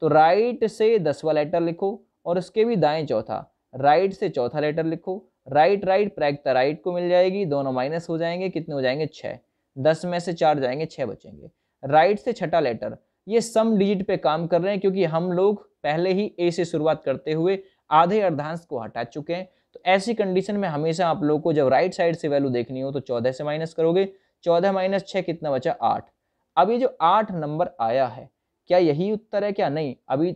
तो राइट से दसवा लेटर लिखो और इसके भी दाएं चौथा राइट से चौथा लेटर लिखो राइट राइट प्रैक्ता राइट को मिल जाएगी दोनों माइनस हो जाएंगे कितने हो जाएंगे छः दस में से चार जाएंगे छः बचेंगे राइट से छठा लेटर ये सम डिजिट पे काम कर रहे हैं क्योंकि हम लोग पहले ही ए से शुरुआत करते हुए आधे अर्धांश को हटा चुके हैं तो ऐसी कंडीशन में हमेशा आप लोग को जब राइट साइड से वैल्यू देखनी हो तो चौदह से माइनस करोगे चौदह माइनस छः कितना बचा आठ अब ये जो आठ नंबर आया है क्या यही उत्तर है क्या नहीं अभी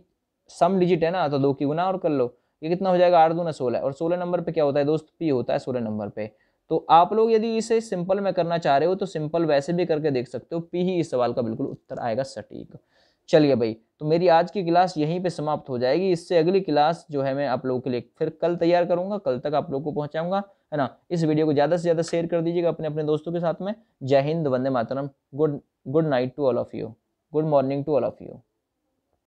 सम डिजिट है ना तो दो की गुना और कर लो ये कितना हो जाएगा आठ दूना सोलह और सोलह नंबर पे क्या होता है दोस्त पी होता है सोलह नंबर पे तो आप लोग यदि इसे सिंपल में करना चाह रहे हो तो सिंपल वैसे भी करके देख सकते हो पी ही इस सवाल का बिल्कुल उत्तर आएगा सटीक चलिए भाई तो मेरी आज की क्लास यहीं पे समाप्त हो जाएगी इससे अगली क्लास जो है मैं आप लोगों के लिए फिर कल तैयार करूंगा कल तक आप लोगों को पहुंचाऊंगा है ना इस वीडियो को ज़्यादा से ज़्यादा शेयर कर दीजिएगा अपने अपने दोस्तों के साथ में जय हिंद वंदे मातरम good good night to all of you good morning to all of you